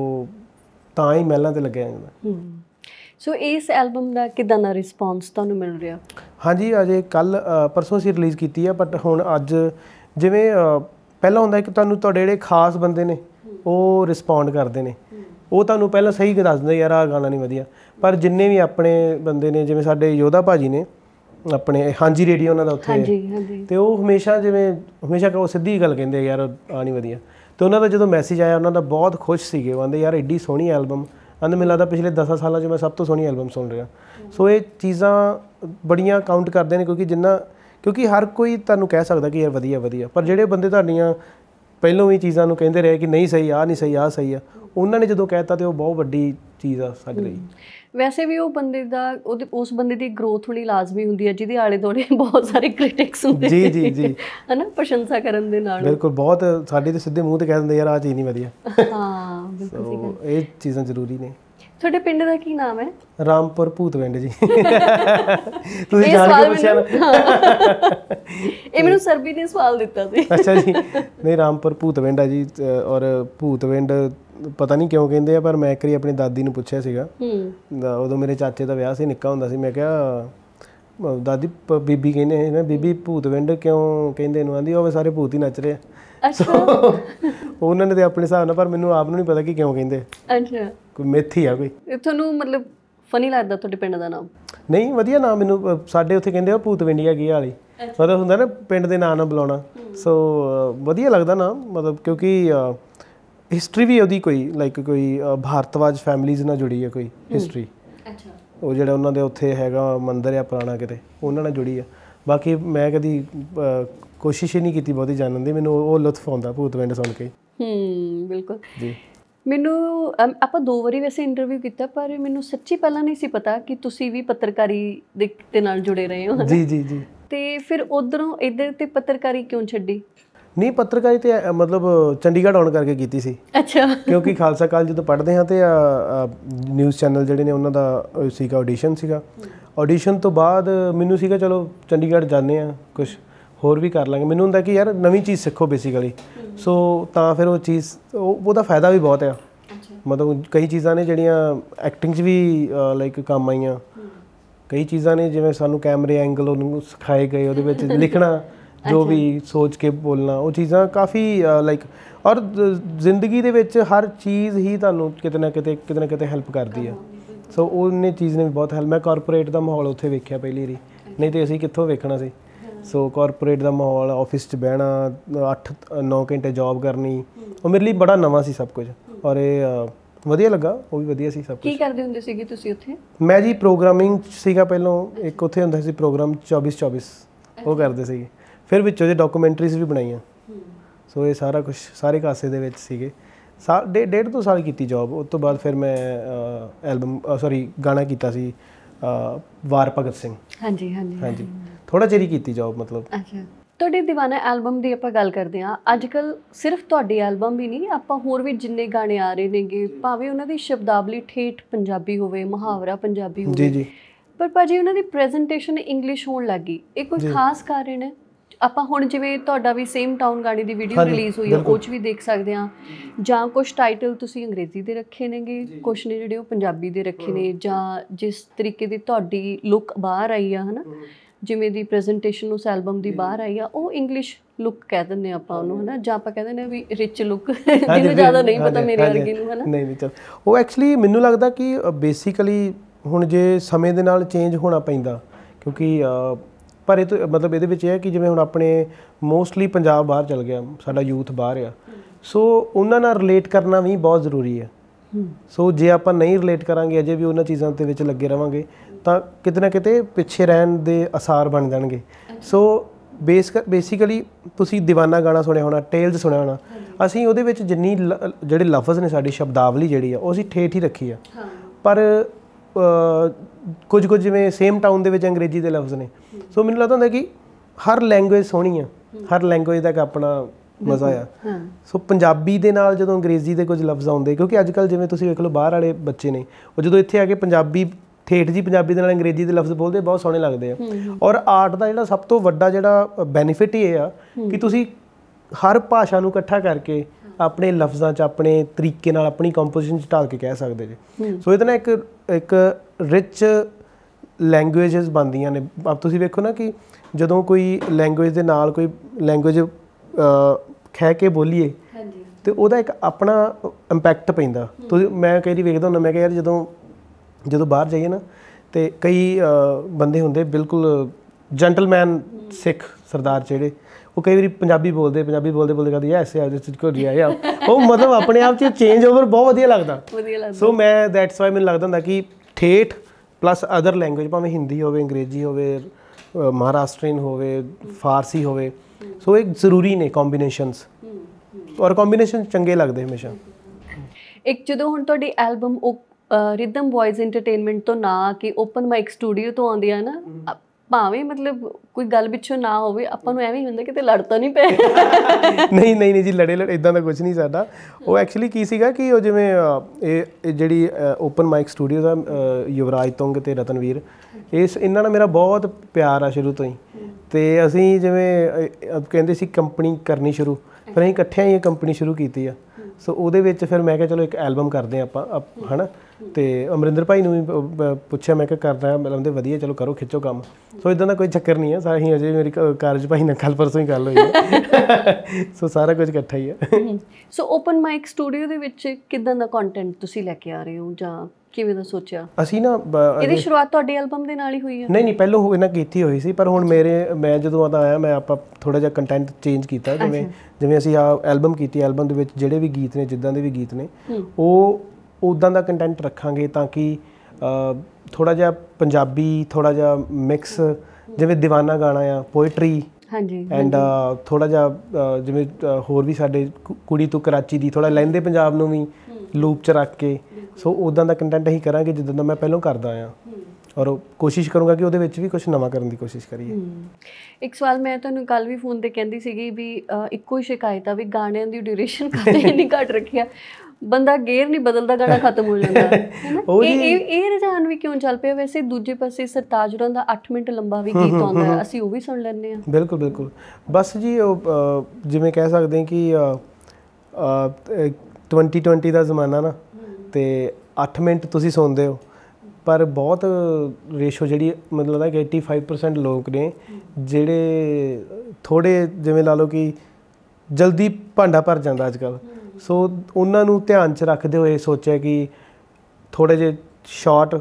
ਤਾਂ ਹੀ ਮਹਿਲਾਂ ਤੇ ਲੱਗਿਆ ਜਾਂਦਾ ਸੋ ਇਸ ਐਲਬਮ ਦਾ ਕਿਦਾਂ ਦਾ ਰਿਸਪੌਂਸ ਤੁਹਾਨੂੰ ਮਿਲ ਰਿਹਾ ਹਾਂਜੀ ਅਜੇ ਕੱਲ ਪਰਸੋਂ ਸੀ ਰਿਲੀਜ਼ ਕੀਤੀ ਆ ਬਟ ਹੁਣ ਅੱਜ ਜਿਵੇਂ ਪਹਿਲਾਂ ਹੁੰਦਾ ਕਿ ਤੁਹਾਨੂੰ ਤੁਹਾਡੇ ਜਿਹੜੇ ਖਾਸ ਬੰਦੇ ਨੇ ਉਹ ਰਿਸਪੌਂਡ ਕਰਦੇ ਨੇ ਉਹ ਤੁਹਾਨੂੰ ਪਹਿਲਾਂ ਸਹੀ ਦੱਸ ਦਿੰਦੇ ਯਾਰ ਆ ਗਾਣਾ ਨਹੀਂ ਵਧੀਆ ਪਰ ਜਿੰਨੇ ਵੀ ਆਪਣੇ ਬੰਦੇ ਨੇ ਜਿਵੇਂ ਸਾਡੇ ਯੋਧਾ ਭਾਜੀ ਨੇ ਆਪਣੇ ਹਾਂਜੀ ਰੇਡੀਓ ਉਹਨਾਂ ਦਾ ਉੱਥੇ ਹਾਂਜੀ ਹਾਂਜੀ ਤੇ ਉਹ ਹਮੇਸ਼ਾ ਜਿਵੇਂ ਹਮੇਸ਼ਾ ਕਹੋ ਸਿੱਧੀ ਗੱਲ ਕਹਿੰਦੇ ਯਾਰ ਆ ਨਹੀਂ ਵਧੀਆ ਤੇ ਉਹਨਾਂ ਦਾ ਜਦੋਂ ਮੈਸੇਜ ਆਇਆ ਉਹਨਾਂ ਦਾ ਬਹੁਤ ਖੁਸ਼ ਸੀਗੇ ਬੰਦੇ ਯਾਰ ਐਡੀ ਸੋਹਣੀ ਐਲਬਮ ਅੰਦ ਮੈਨੂੰ ਲੱਗਦਾ ਪਿਛਲੇ 10 ਸਾਲਾਂ 'ਚ ਮੈਂ ਸਭ ਤੋਂ ਸੋਹਣੀ ਐਲਬਮ ਸੁਣ ਰਿਹਾ ਸੋ ਇਹ ਚੀਜ਼ਾਂ ਬੜੀਆਂ ਕਾਊਂਟ ਕਰਦੇ ਨੇ ਕਿਉਂਕਿ ਜਿੰਨਾ ਕਿਉਂਕਿ ਹਰ ਕੋਈ ਤੁਹਾਨੂੰ ਕਹਿ ਸਕਦਾ ਕਿ ਯਾਰ ਵਧੀਆ ਵਧੀਆ ਪਰ ਜਿਹੜੇ ਬੰਦੇ ਤੁਹਾਡੀਆਂ ਪਹਿਲਾਂ ਵੀ ਚੀਜ਼ਾਂ ਨੂੰ ਕਹਿੰਦੇ ਰਹੇ ਕਿ ਨਹੀਂ ਸਹੀ ਆ ਨਹੀਂ ਸਹੀ ਆ ਸਹੀ ਆ ਉਹਨਾਂ ਨੇ ਜਦੋਂ ਕਹਿਤਾ ਤੇ ਉਹ ਬਹੁਤ ਵੱਡੀ ਚੀਜ਼ ਆ ਸਾਡੇ ਲਈ ਵੈਸੇ ਵੀ ਉਹ ਬੰਦੇ ਦਾ ਉਸ ਬੰਦੇ ਦੀ ਗਰੋਥ ਹੋਣੀ ਲਾਜ਼ਮੀ ਹੁੰਦੀ ਹੈ ਜਿਹਦੇ ਆਲੇ ਦੋਲੇ ਬਹੁਤ ਸਾਰੇ ਕ੍ਰਿਟਿਕਸ ਹੁੰਦੇ ਜੀ ਜੀ ਜੀ ਹਨਾ ਪ੍ਰਸ਼ੰਸਾ ਕਰਨ ਦੇ ਨਾਲ ਬਿਲਕੁਲ ਬਹੁਤ ਸਾਡੇ ਤੇ ਸਿੱਧੇ ਮੂੰਹ ਤੇ ਕਹਿ ਦਿੰਦੇ ਯਾਰ ਆ ਚੀਜ਼ ਨਹੀਂ ਵਧੀਆ ਹਾਂ ਬਿਲਕੁਲ ਸਹੀ ਗੱਲ ਇਹ ਚੀਜ਼ਾਂ ਜ਼ਰੂਰੀ ਨੇ ਤੁਹਾਡੇ ਪਿੰਡ ਦਾ ਕੀ ਨਾਮ ਹੈ ਰਾਮਪੁਰ ਭੂਤਵਿੰਡ ਜੀ ਤੁਸੀਂ ਜਾਣ ਕੇ ਪੁੱਛਿਆ ਇਹ ਮੈਨੂੰ ਸਰਬੀ ਨੇ ਸਵਾਲ ਦਿੱਤਾ ਸੀ ਅੱਛਾ ਜੀ ਨਹੀਂ ਰਾਮਪੁਰ ਭੂਤਵਿੰਡ ਹੈ ਜੀ ਔਰ ਭੂਤਵਿੰਡ ਪਤਾ ਨਹੀਂ ਕਿਉਂ ਕਹਿੰਦੇ ਆ ਪਰ ਮੈਂ ਇੱਕ ਵਾਰੀ ਆਪਣੀ ਦਾਦੀ ਨੂੰ ਪੁੱਛਿਆ ਸੀਗਾ ਹੂੰ ਉਦੋਂ ਮੇਰੇ ਚਾਚੇ ਦਾ ਵਿਆਹ ਸੀ ਨਿੱਕਾ ਹੁੰਦਾ ਸੀ ਮੈਂ ਕਿਹਾ ਦਾਦੀ ਬੀਬੀ ਕਹਿੰਦੇ ਨਾ ਬੀਬੀ ਭੂਤ ਵਿੰਡ ਕਿਉਂ ਕਹਿੰਦੇ ਨੂੰ ਆਂਦੀ ਉਹ ਸਾਰੇ ਭੂਤ ਹੀ ਨੱਚ ਰਹੇ ਆ ਅੱਛਾ ਉਹਨਾਂ ਨੇ ਤੇ ਆਪਣੇ ਹਿਸਾਬ ਨਾਲ ਪਰ ਮੈਨੂੰ ਆਪ ਨੂੰ ਨਹੀਂ ਪਤਾ ਕਿ ਕਿਉਂ ਕਹਿੰਦੇ ਅੱਛਾ ਕੋਈ ਮੇਥੀ ਆ ਕੋਈ ਤੁਹਾਨੂੰ ਮਤਲਬ ਫਨੀ ਲੱਗਦਾ ਤੁਹਾਡੇ ਪਿੰਡ ਦਾ ਨਾਮ ਨਹੀਂ ਵਧੀਆ ਨਾਮ ਮੈਨੂੰ ਸਾਡੇ ਉੱਥੇ ਕਹਿੰਦੇ ਆ ਭੂਤ ਵਿੰਡੀ ਹੈਗੀ ਵਾਲੀ ਮਤਲਬ ਹੁੰਦਾ ਨਾ ਪਿੰਡ ਦੇ ਨਾਂ ਨਾਲ ਬੁਲਾਉਣਾ ਸੋ ਵਧੀਆ ਲੱਗਦਾ ਨਾ ਮਤਲਬ ਕਿਉਂਕਿ ਹਿਸਟਰੀ ਵੀ ਉਹਦੀ ਕੋਈ ਲਾਈਕ ਕੋਈ ਭਾਰਤਵਾਜ ਫੈਮਿਲੀਜ਼ ਨਾਲ ਜੁੜੀ ਹੈ ਕੋਈ ਹਿਸਟਰੀ ਅੱਛਾ ਉਹ ਜਿਹੜਾ ਉਹਨਾਂ ਦੇ ਉੱਥੇ ਹੈਗਾ ਮੰਦਿਰ ਆ ਪੁਰਾਣਾ ਕਿਤੇ ਉਹਨਾਂ ਨਾਲ ਜੁੜੀ ਆ ਬਾਕੀ ਮੈਂ ਕਦੀ ਕੋਸ਼ਿਸ਼ ਹੀ ਨਹੀਂ ਕੀਤੀ ਬਹੁਤੀ ਜਾਣਨ ਦੀ ਮੈਨੂੰ ਉਹ ਲੁਤਫ ਆਉਂਦਾ ਭੂਤ ਵੈਂਡ ਸੁਣ ਕੇ ਹੂੰ ਬਿਲਕੁਲ ਜੀ ਮੈਨੂੰ ਆਪਾਂ ਦੋ ਵਾਰੀ ਵੈਸੇ ਇੰਟਰਵਿਊ ਕੀਤਾ ਪਰ ਮੈਨੂੰ ਸੱਚੀ ਪਹਿਲਾਂ ਨਹੀਂ ਸੀ ਪਤਾ ਕਿ ਤੁਸੀਂ ਵੀ ਪੱਤਰਕਾਰੀ ਦੇ ਨਾਲ ਜੁੜੇ ਰਹੇ ਹੋ ਜੀ ਜੀ ਜੀ ਤੇ ਫਿਰ ਉਧਰੋਂ ਇਧਰ ਤੇ ਪੱਤਰਕਾਰੀ ਕਿਉਂ ਛੱਡੀ ਨਹੀਂ ਪੱਤਰਕਾਰੀ ਤੇ ਮਤਲਬ ਚੰਡੀਗੜ੍ਹ ਆਉਣ ਕਰਕੇ ਕੀਤੀ ਸੀ ਅੱਛਾ ਕਿਉਂਕਿ ਖਾਲਸਾ ਕਾਲਜ ਜਦੋਂ ਪੜ੍ਹਦੇ ਹਾਂ ਤੇ ਨਿਊਜ਼ ਚੈਨਲ ਜਿਹੜੇ ਨੇ ਉਹਨਾਂ ਦਾ ਸੀਗਾ ਆਡੀਸ਼ਨ ਸੀਗਾ ਆਡੀਸ਼ਨ ਤੋਂ ਬਾਅਦ ਮੈਨੂੰ ਸੀਗਾ ਚਲੋ ਚੰਡੀਗੜ੍ਹ ਜਾਂਦੇ ਆ ਕੁਝ ਹੋਰ ਵੀ ਕਰ ਲਾਂਗੇ ਮੈਨੂੰ ਹੁੰਦਾ ਕਿ ਯਾਰ ਨਵੀਂ ਚੀਜ਼ ਸਿੱਖੋ ਬੇਸਿਕਲੀ ਸੋ ਤਾਂ ਫਿਰ ਉਹ ਚੀਜ਼ ਉਹਦਾ ਫਾਇਦਾ ਵੀ ਬਹੁਤ ਆ ਮਤਲਬ ਕਈ ਚੀਜ਼ਾਂ ਨੇ ਜਿਹੜੀਆਂ ਐਕਟਿੰਗ 'ਚ ਵੀ ਲਾਈਕ ਕੰਮ ਆਈਆਂ ਕਈ ਚੀਜ਼ਾਂ ਨੇ ਜਿਵੇਂ ਸਾਨੂੰ ਕੈਮਰੇ ਐਂਗਲ ਉਹਨੂੰ ਸਿਖਾਏ ਗਏ ਉਹਦੇ ਵਿੱਚ ਲਿਖਣਾ ਜੋ ਵੀ ਸੋਚ ਕੇ ਬੋਲਣਾ ਉਹ ਚੀਜ਼ਾਂ ਕਾਫੀ ਲਾਈਕ ਔਰ ਜ਼ਿੰਦਗੀ ਦੇ ਵਿੱਚ ਹਰ ਚੀਜ਼ ਹੀ ਤੁਹਾਨੂੰ ਕਿਤੇ ਨਾ ਕਿਤੇ ਕਿਤੇ ਨਾ ਕਿਤੇ ਹੈਲਪ ਕਰਦੀ ਆ ਸੋ ਉਹਨੇ ਚੀਜ਼ ਨੇ ਵੀ ਬਹੁਤ ਹੈਲਪ ਮੈਂ ਕਾਰਪੋਰੇਟ ਦਾ ਮਾਹੌਲ ਉੱਥੇ ਵੇਖਿਆ ਪਹਿਲੀ ਰੀ ਨਹੀਂ ਤੇ ਅਸੀਂ ਕਿੱਥੋਂ ਵੇਖਣਾ ਸੀ ਸੋ ਕਾਰਪੋਰੇਟ ਦਾ ਮਾਹੌਲ ਆਫਿਸ 'ਚ ਬਹਿਣਾ 8 9 ਘੰਟੇ ਜੌਬ ਕਰਨੀ ਉਹ ਮੇਰੇ ਲਈ ਬੜਾ ਨਵਾਂ ਸੀ ਸਭ ਕੁਝ ਔਰ ਇਹ ਵਧੀਆ ਲੱਗਾ ਉਹ ਵੀ ਵਧੀਆ ਸੀ ਸਭ ਕੁਝ ਕੀ ਕਰਦੇ ਹੁੰਦੇ ਸੀਗੇ ਤੁਸੀਂ ਉੱਥੇ ਮੈਂ ਜੀ ਪ੍ਰੋਗਰਾਮਿੰਗ ਸੀਗਾ ਪਹਿਲਾਂ ਇੱਕ ਉੱਥੇ ਹੁੰਦਾ ਸੀ ਪ੍ਰੋਗਰਾਮ 24 24 ਉਹ ਕਰਦੇ ਸੀਗੇ ਫਿਰ ਵਿੱਚੋਂ ਉਹਦੇ ਡਾਕੂਮੈਂਟਰੀਜ਼ ਵੀ ਬਣਾਈਆਂ ਸੋ ਇਹ ਸਾਰਾ ਕੁਝ ਸਾਰੇ ਕਾਸੇ ਦੇ ਵਿੱਚ ਸੀਗੇ ਸਾਲ ਡੇਢ ਤੋਂ ਸਾਲ ਕੀਤੀ ਜੌਬ ਉਸ ਤੋਂ ਬਾਅਦ ਫਿਰ ਮੈਂ ਐਲਬਮ ਸੌਰੀ ਗਾਣਾ ਕੀਤਾ ਸੀ ਵਾਰ ਭਗਤ ਸਿੰਘ ਹਾਂਜੀ ਹਾਂਜੀ ਹਾਂਜੀ ਥੋੜਾ ਚਿਰ ਹੀ ਕੀਤੀ ਜੌਬ ਮਤਲਬ ਅੱਛਾ ਤੁਹਾਡੀ دیਵਾਨਾ ਐਲਬਮ ਦੀ ਆਪਾਂ ਗੱਲ ਕਰਦੇ ਆ ਅੱਜ ਕੱਲ ਸਿਰਫ ਤੁਹਾਡੀ ਐਲਬਮ ਵੀ ਨਹੀਂ ਆਪਾਂ ਹੋਰ ਵੀ ਜਿੰਨੇ ਗਾਣੇ ਆ ਰਹੇ ਨੇਗੇ ਭਾਵੇਂ ਉਹਨਾਂ ਦੀ ਸ਼ਬਦਾਵਲੀ ਠੇਠ ਪੰਜਾਬੀ ਹੋਵੇ ਮੁਹਾਵਰਾ ਪੰਜਾਬੀ ਹੋਵੇ ਜੀ ਜੀ ਪਰ ਭਾਜੀ ਉਹਨਾਂ ਦੀ ਪ੍ਰੈਜੈਂਟੇਸ਼ਨ ਇੰਗਲਿਸ਼ ਹੋਣ ਲੱਗੀ ਇਹ ਕੋਈ ਖਾਸ ਕਾਰਨ ਹੈ ਆਪਾਂ ਹੁਣ ਜਿਵੇਂ ਤੁਹਾਡਾ ਵੀ ਸੇਮ ਟਾਊਨ ਗਾਣੇ ਦੀ ਵੀਡੀਓ ਰਿਲੀਜ਼ ਹੋਈ ਹੈ ਉਹ ਚ ਵੀ ਦੇਖ ਸਕਦੇ ਆ ਜਾਂ ਕੁਝ ਟਾਈਟਲ ਤੁਸੀਂ ਅੰਗਰੇਜ਼ੀ ਦੇ ਰੱਖੇ ਨੇਗੇ ਕੁਝ ਨੇ ਜਿਹੜੇ ਉਹ ਪੰਜਾਬੀ ਦੇ ਰੱਖੇ ਨੇ ਜਾਂ ਜਿਸ ਤਰੀਕੇ ਦੀ ਤੁਹਾਡੀ ਲੁੱਕ ਬਾਹਰ ਆਈ ਆ ਹਨਾ ਜਿਵੇਂ ਦੀ ਪ੍ਰੈਜੈਂਟੇਸ਼ਨ ਉਸ ਐਲਬਮ ਦੀ ਬਾਹਰ ਆਈ ਆ ਉਹ ਇੰਗਲਿਸ਼ ਲੁੱਕ ਕਹਿ ਦਿੰਦੇ ਆਪਾਂ ਉਹਨੂੰ ਹਨਾ ਜਾਂ ਆਪਾਂ ਕਹਿੰਦੇ ਨੇ ਵੀ ਰਿਚ ਲੁੱਕ ਜਿਹਨੂੰ ਜ਼ਿਆਦਾ ਨਹੀਂ ਪਤਾ ਮੇਰੇ ਵਰਗੇ ਨੂੰ ਹਨਾ ਨਹੀਂ ਨਹੀਂ ਚਲ ਉਹ ਐਕਚੁਅਲੀ ਮੈਨੂੰ ਲੱਗਦਾ ਕਿ ਬੇਸਿਕਲੀ ਹੁਣ ਜੇ ਸਮੇਂ ਦੇ ਨਾਲ ਚੇਂਜ ਹੋਣਾ ਪੈਂਦਾ ਕਿਉਂਕਿ ਪਰ ਇਹ ਤਾਂ ਮਤਲਬ ਇਹਦੇ ਵਿੱਚ ਇਹ ਹੈ ਕਿ ਜਿਵੇਂ ਹੁਣ ਆਪਣੇ ਮੋਸਟਲੀ ਪੰਜਾਬ ਬਾਹਰ ਚਲ ਗਿਆ ਸਾਡਾ ਯੂਥ ਬਾਹਰ ਆ ਸੋ ਉਹਨਾਂ ਨਾਲ ਰਿਲੇਟ ਕਰਨਾ ਵੀ ਬਹੁਤ ਜ਼ਰੂਰੀ ਹੈ ਸੋ ਜੇ ਆਪਾਂ ਨਹੀਂ ਰਿਲੇਟ ਕਰਾਂਗੇ ਅਜੇ ਵੀ ਉਹਨਾਂ ਚੀਜ਼ਾਂ ਤੇ ਵਿੱਚ ਲੱਗੇ ਰਵਾਂਗੇ ਤਾਂ ਕਿਤੇ ਨਾ ਕਿਤੇ ਪਿੱਛੇ ਰਹਿਣ ਦੇ ਅਸਾਰ ਬਣ ਜਾਣਗੇ ਸੋ ਬੇਸ ਬੇਸਿਕਲੀ ਤੁਸੀਂ دیਵਾਨਾ ਗਾਣਾ ਸੁਣਿਆ ਹੋਣਾ ਟੇਲਸ ਸੁਣਿਆ ਹੋਣਾ ਅਸੀਂ ਉਹਦੇ ਵਿੱਚ ਜਿੰਨੀ ਜਿਹੜੇ ਲਫ਼ਜ਼ ਨੇ ਸਾਡੀ ਸ਼ਬਦਾਵਲੀ ਜਿਹੜੀ ਆ ਉਹ ਅਸੀਂ ਠੇਠ ਹੀ ਰੱਖੀ ਆ ਪਰ ਕੁਝ ਕੁਝ ਜਿਵੇਂ ਸੇਮ ਟਾਊਨ ਦੇ ਵਿੱਚ ਅੰਗਰੇਜ਼ੀ ਦੇ ਲਫ਼ਜ਼ ਨੇ ਸੋ ਮੈਨੂੰ ਲੱਗਦਾ ਹੁੰਦਾ ਕਿ ਹਰ ਲੈਂਗੁਏਜ ਸੋਹਣੀ ਆ ਹਰ ਲੈਂਗੁਏਜ ਦਾ ਇੱਕ ਆਪਣਾ ਮਜ਼ਾ ਆ ਸੋ ਪੰਜਾਬੀ ਦੇ ਨਾਲ ਜਦੋਂ ਅੰਗਰੇਜ਼ੀ ਦੇ ਕੁਝ ਲਫ਼ਜ਼ ਆਉਂਦੇ ਕਿਉਂਕਿ ਅੱਜ ਕੱਲ ਜਿਵੇਂ ਤੁਸੀਂ ਵੇਖ ਲਓ ਬਾਹਰ ਵਾਲੇ ਬੱਚੇ ਨੇ ਉਹ ਜਦੋਂ ਇੱਥੇ ਆ ਕੇ ਪੰਜਾਬੀ ਠੇਠ ਜੀ ਪੰਜਾਬੀ ਦੇ ਨਾਲ ਅੰਗਰੇਜ਼ੀ ਦੇ ਲਫ਼ਜ਼ ਬੋਲਦੇ ਬਹੁਤ ਸੋਹਣੇ ਲੱਗਦੇ ਆ ਔਰ ਆਰਟ ਦਾ ਜਿਹੜਾ ਸਭ ਤੋਂ ਵੱਡਾ ਜਿਹੜਾ ਬੈਨੀਫਿਟ ਇਹ ਆ ਕਿ ਤੁਸੀਂ ਹਰ ਭਾਸ਼ਾ ਨੂੰ ਇਕੱਠਾ ਕਰਕੇ ਆਪਣੇ ਲਫ਼ਜ਼ਾਂ 'ਚ ਆਪਣੇ ਤਰੀਕੇ ਨਾਲ ਆਪਣੀ ਕੰਪੋਜੀਸ਼ਨ 'ਚ ਢਾਲ ਕੇ ਕਹਿ ਸਕਦੇ ਜੇ ਸੋ ਇਹਦੇ ਨਾਲ ਇੱਕ ਇੱਕ ਰਿਚ ਲੈਂਗੁਏਜਸ ਬਣਦੀਆਂ ਨੇ ਆਪ ਤੁਸੀਂ ਵੇਖੋ ਨਾ ਕਿ ਜਦੋਂ ਕੋਈ ਲੈਂਗੁਏਜ ਦੇ ਨਾਲ ਕੋਈ ਲੈਂਗੁਏਜ ਖਹਿ ਕੇ ਬੋਲੀਏ ਹਾਂਜੀ ਤੇ ਉਹਦਾ ਇੱਕ ਆਪਣਾ ਇੰਪੈਕਟ ਪੈਂਦਾ ਤੁਸੀਂ ਮੈਂ ਕਈ ਵਾਰੀ ਵੇਖਦਾ ਹੁੰਦਾ ਮੈਂ ਕਿਹਾ ਯਾਰ ਜਦੋਂ ਜਦੋਂ ਬਾਹਰ ਜਾਈਏ ਨਾ ਤੇ ਕਈ ਬੰਦੇ ਹੁੰਦੇ ਬਿਲਕੁਲ ਜੈਂਟਲਮੈਨ ਸਿੱਖ ਸਰਦਾਰ ਜਿਹੜੇ ਉਹ ਕਈ ਵਾਰੀ ਪੰਜਾਬੀ ਬੋਲਦੇ ਪੰਜਾਬੀ ਬੋਲਦੇ ਬੋਲਦੇ ਕਹਿੰਦੇ ਯਾ ਐਸੇ ਜਿਸ ਕੋ ਜੀ ਆਇਆ ਉਹ ਮਤਲਬ ਆਪਣੇ ਆਪ 'ਚ ਚੇਂਜ ਓਵਰ ਬਹੁਤ ਵਧੀਆ ਲੱਗਦਾ ਵਧੀਆ ਲੱਗਦਾ ਸੋ ਮੈਂ ਦੈਟਸ ਵਾਈ ਮੈਨੂੰ ਲੱਗਦਾ ਹੁੰਦਾ ਕਿ ਠੇਠ ਪਲੱਸ ਅਦਰ ਲੈਂਗੁਏਜ ਭਾਵੇਂ ਹਿੰਦੀ ਹੋਵੇ ਅੰਗਰੇਜ਼ੀ ਹੋਵੇ ਮਹਾਰਾਸ਼ਟਰੀਨ ਹੋਵੇ ਫਾਰਸੀ ਹੋਵੇ ਸੋ ਇੱਕ ਜ਼ਰੂਰੀ ਨੇ ਕੰਬੀਨੇਸ਼ਨਸ ਔਰ ਕੰਬੀਨੇਸ਼ਨ ਚੰਗੇ ਲੱਗਦੇ ਹਮੇਸ਼ਾ ਇੱਕ ਜਦੋਂ ਹੁਣ ਤੁਹਾਡੀ ਐਲਬਮ ਉਹ ਰਿਦਮ ਵੌਇਸ ਐਂਟਰਟੇਨਮੈਂਟ ਤੋਂ ਨਾ ਕਿ ਓਪਨ ਮਾਈਕ ਸਟੂਡੀਓ ਤੋਂ ਆਉਂਦੀ ਆ ਨਾ ਭਾਵੇਂ ਮਤਲਬ ਕੋਈ ਗੱਲ ਪਿੱਛੋਂ ਨਾ ਹੋਵੇ ਆਪਾਂ ਨੂੰ ਐਵੇਂ ਹੀ ਹੁੰਦਾ ਕਿ ਤੇ ਲੜ ਤਾਂ ਨਹੀਂ ਪਏ ਨਹੀਂ ਨਹੀਂ ਨਹੀਂ ਜੀ ਲੜੇ ਲੜ ਇਦਾਂ ਦਾ ਕੁਝ ਨਹੀਂ ਸਾਡਾ ਉਹ ਐਕਚੁਅਲੀ ਕੀ ਸੀਗਾ ਕਿ ਉਹ ਜਿਵੇਂ ਇਹ ਜਿਹੜੀ ਓਪਨ ਮਾਈਕ ਸਟੂਡੀਓ ਦਾ ਯੁਵਰਾਜ ਤੁੰਗ ਤੇ ਰਤਨਵੀਰ ਇਸ ਇਹਨਾਂ ਨਾਲ ਮੇਰਾ ਬਹੁਤ ਪਿਆਰ ਆ ਸ਼ੁਰੂ ਤੋਂ ਹੀ ਤੇ ਅਸੀਂ ਜਿਵੇਂ ਕਹਿੰਦੇ ਸੀ ਕੰਪਨੀ ਕਰਨੀ ਸ਼ੁਰੂ ਫਿਰ ਅਸੀਂ ਇਕੱਠਿਆਂ ਹੀ ਇਹ ਕੰਪਨੀ ਸ਼ੁਰੂ ਕੀਤੀ ਆ ਸੋ ਉਹਦੇ ਵਿੱਚ ਫਿਰ ਮੈਂ ਕਿਹਾ ਚਲੋ ਇੱਕ ਐਲਬਮ ਕਰਦੇ ਆ ਆਪਾਂ ਹਨਾ ਤੇ ਅਮਰਿੰਦਰ ਭਾਈ ਨੂੰ ਵੀ ਪੁੱਛਿਆ ਮੈਂ ਕਿ ਕਰਦਾ ਮਤਲਬ ਦੇ ਵਧੀਆ ਚਲੋ ਕਰੋ ਖਿੱਚੋ ਕੰਮ ਸੋ ਇਦਾਂ ਦਾ ਕੋਈ ਚੱਕਰ ਨਹੀਂ ਹੈ ਸਾਰਾ ਹੀ ਅਜੇ ਮੇਰੀ ਕਾਰਜ ਭਾਈ ਨਾਲ ਕੱਲ ਪਰਸੋਂ ਹੀ ਗੱਲ ਹੋਈ ਹੈ ਸੋ ਸਾਰਾ ਕੁਝ ਇਕੱਠਾ ਹੀ ਹੈ ਸੋ ਓਪਨ ਮਾਈਕ ਸਟੂਡੀਓ ਦੇ ਵਿੱਚ ਕਿਦਾਂ ਦਾ ਕੰਟੈਂਟ ਤੁਸੀਂ ਲੈ ਕੇ ਆ ਰਹੇ ਹੋ ਜਾਂ ਕਿਵੇਂ ਦਾ ਸੋਚਿਆ ਅਸੀਂ ਨਾ ਇਹਦੀ ਸ਼ੁਰੂਆਤ ਤੁਹਾਡੇ ਐਲਬਮ ਦੇ ਨਾਲ ਹੀ ਹੋਈ ਹੈ ਨਹੀਂ ਨਹੀਂ ਪਹਿਲਾਂ ਉਹ ਇਹਨਾਂ ਕੀਤੀ ਹੋਈ ਸੀ ਪਰ ਹੁਣ ਮੇਰੇ ਮੈਂ ਜਦੋਂ ਆਦਾ ਆਇਆ ਮੈਂ ਆਪਾਂ ਥੋੜਾ ਜਿਹਾ ਕੰਟੈਂਟ ਚੇਂਜ ਕੀਤਾ ਜਿਵੇਂ ਜਿਵੇਂ ਅਸੀਂ ਆ ਐਲਬਮ ਕੀਤੀ ਐਲਬਮ ਦੇ ਵਿੱਚ ਜਿਹੜੇ ਵੀ ਗੀਤ ਨੇ ਜਿੱਦਾਂ ਦੇ ਵੀ ਗੀਤ ਨੇ ਉਹ ਉਦਾਂ ਦਾ ਕੰਟੈਂਟ ਰੱਖਾਂਗੇ ਤਾਂ ਕਿ ਥੋੜਾ ਜਿਹਾ ਪੰਜਾਬੀ ਥੋੜਾ ਜਿਹਾ ਮਿਕਸ ਜਿਵੇਂ دیਵਾਨਾ ਗਾਣਾ ਆ ਪੋਇਟਰੀ ਹਾਂਜੀ ਐਂਡ ਥੋੜਾ ਜਿਹਾ ਜਿਵੇਂ ਹੋਰ ਵੀ ਸਾਡੇ ਕੁੜੀ ਤੋਂ ਕਰਾਚੀ ਦੀ ਥੋੜਾ ਲੈਂਦੇ ਪੰਜਾਬ ਨੂੰ ਵੀ ਲੂਪ ਚ ਰੱਖ ਕੇ ਸੋ ਉਦਾਂ ਦਾ ਕੰਟੈਂਟ ਅਸੀਂ ਕਰਾਂਗੇ ਜਿੱਦਾਂ ਦਾ ਮੈਂ ਪਹਿਲਾਂ ਕਰਦਾ ਆ ਔਰ ਕੋਸ਼ਿਸ਼ ਕਰੂੰਗਾ ਕਿ ਉਹਦੇ ਵਿੱਚ ਵੀ ਕੁਝ ਨਵਾਂ ਕਰਨ ਦੀ ਕੋਸ਼ਿਸ਼ ਕਰੀਏ ਇੱਕ ਸਵਾਲ ਮੈਂ ਤੁਹਾਨੂੰ ਕੱਲ ਵੀ ਫੋਨ ਤੇ ਕਹਿੰਦੀ ਸੀਗੀ ਵੀ ਇੱਕੋ ਹੀ ਸ਼ਿਕਾਇਤ ਆ ਵੀ ਗਾਣਿਆਂ ਦੀ ਡਿਊਰੇਸ਼ਨ ਕਦੇ ਨਹੀਂ ਘੱਟ ਰੱਖੀ ਆ ਬੰਦਾ ਗੇਅਰ ਨਹੀਂ ਬਦਲਦਾ ਗਾਣਾ ਖਤਮ ਹੋ ਜਾਂਦਾ ਇਹ ਇਹ ਰਜਾਨ ਵੀ ਕਿਉਂ ਚੱਲ ਪਿਆ ਵੈਸੇ ਦੂਜੇ ਪਾਸੇ ਸਰਤਾਜ ਹੋਰਾਂ ਦਾ 8 ਮਿੰਟ ਲੰਬਾ ਵੀ ਗੀਤ ਆਉਂਦਾ ਅਸੀਂ ਉਹ ਵੀ ਸੁਣ ਲੈਂਦੇ ਆ ਬਿਲਕੁਲ ਬਿਲਕੁਲ ਬਸ ਜੀ ਉਹ ਜਿਵੇਂ ਕਹਿ ਸਕਦੇ ਕਿ 2020 ਦਾ ਜ਼ਮਾਨਾ ਨਾ ਤੇ 8 ਮਿੰਟ ਤੁਸੀਂ ਸੌਂਦੇ ਹੋ ਪਰ ਬਹੁਤ ਰੇਸ਼ੋ ਜਿਹੜੀ ਮਤਲਬ ਹੈ ਕਿ 85% ਲੋਕ ਨੇ ਜਿਹੜੇ ਥੋੜੇ ਜਿਵੇਂ ਲਾ ਲਓ ਕਿ ਜਲਦੀ ਭਾਂਡਾ ਭਰ ਜਾਂਦਾ ਅੱਜ ਕੱਲ ਸੋ ਉਹਨਾਂ ਨੂੰ ਧਿਆਨ 'ਚ ਰੱਖਦੇ ਹੋਏ ਸੋਚਿਆ ਕਿ ਥੋੜੇ ਜੇ ਸ਼ਾਰਟ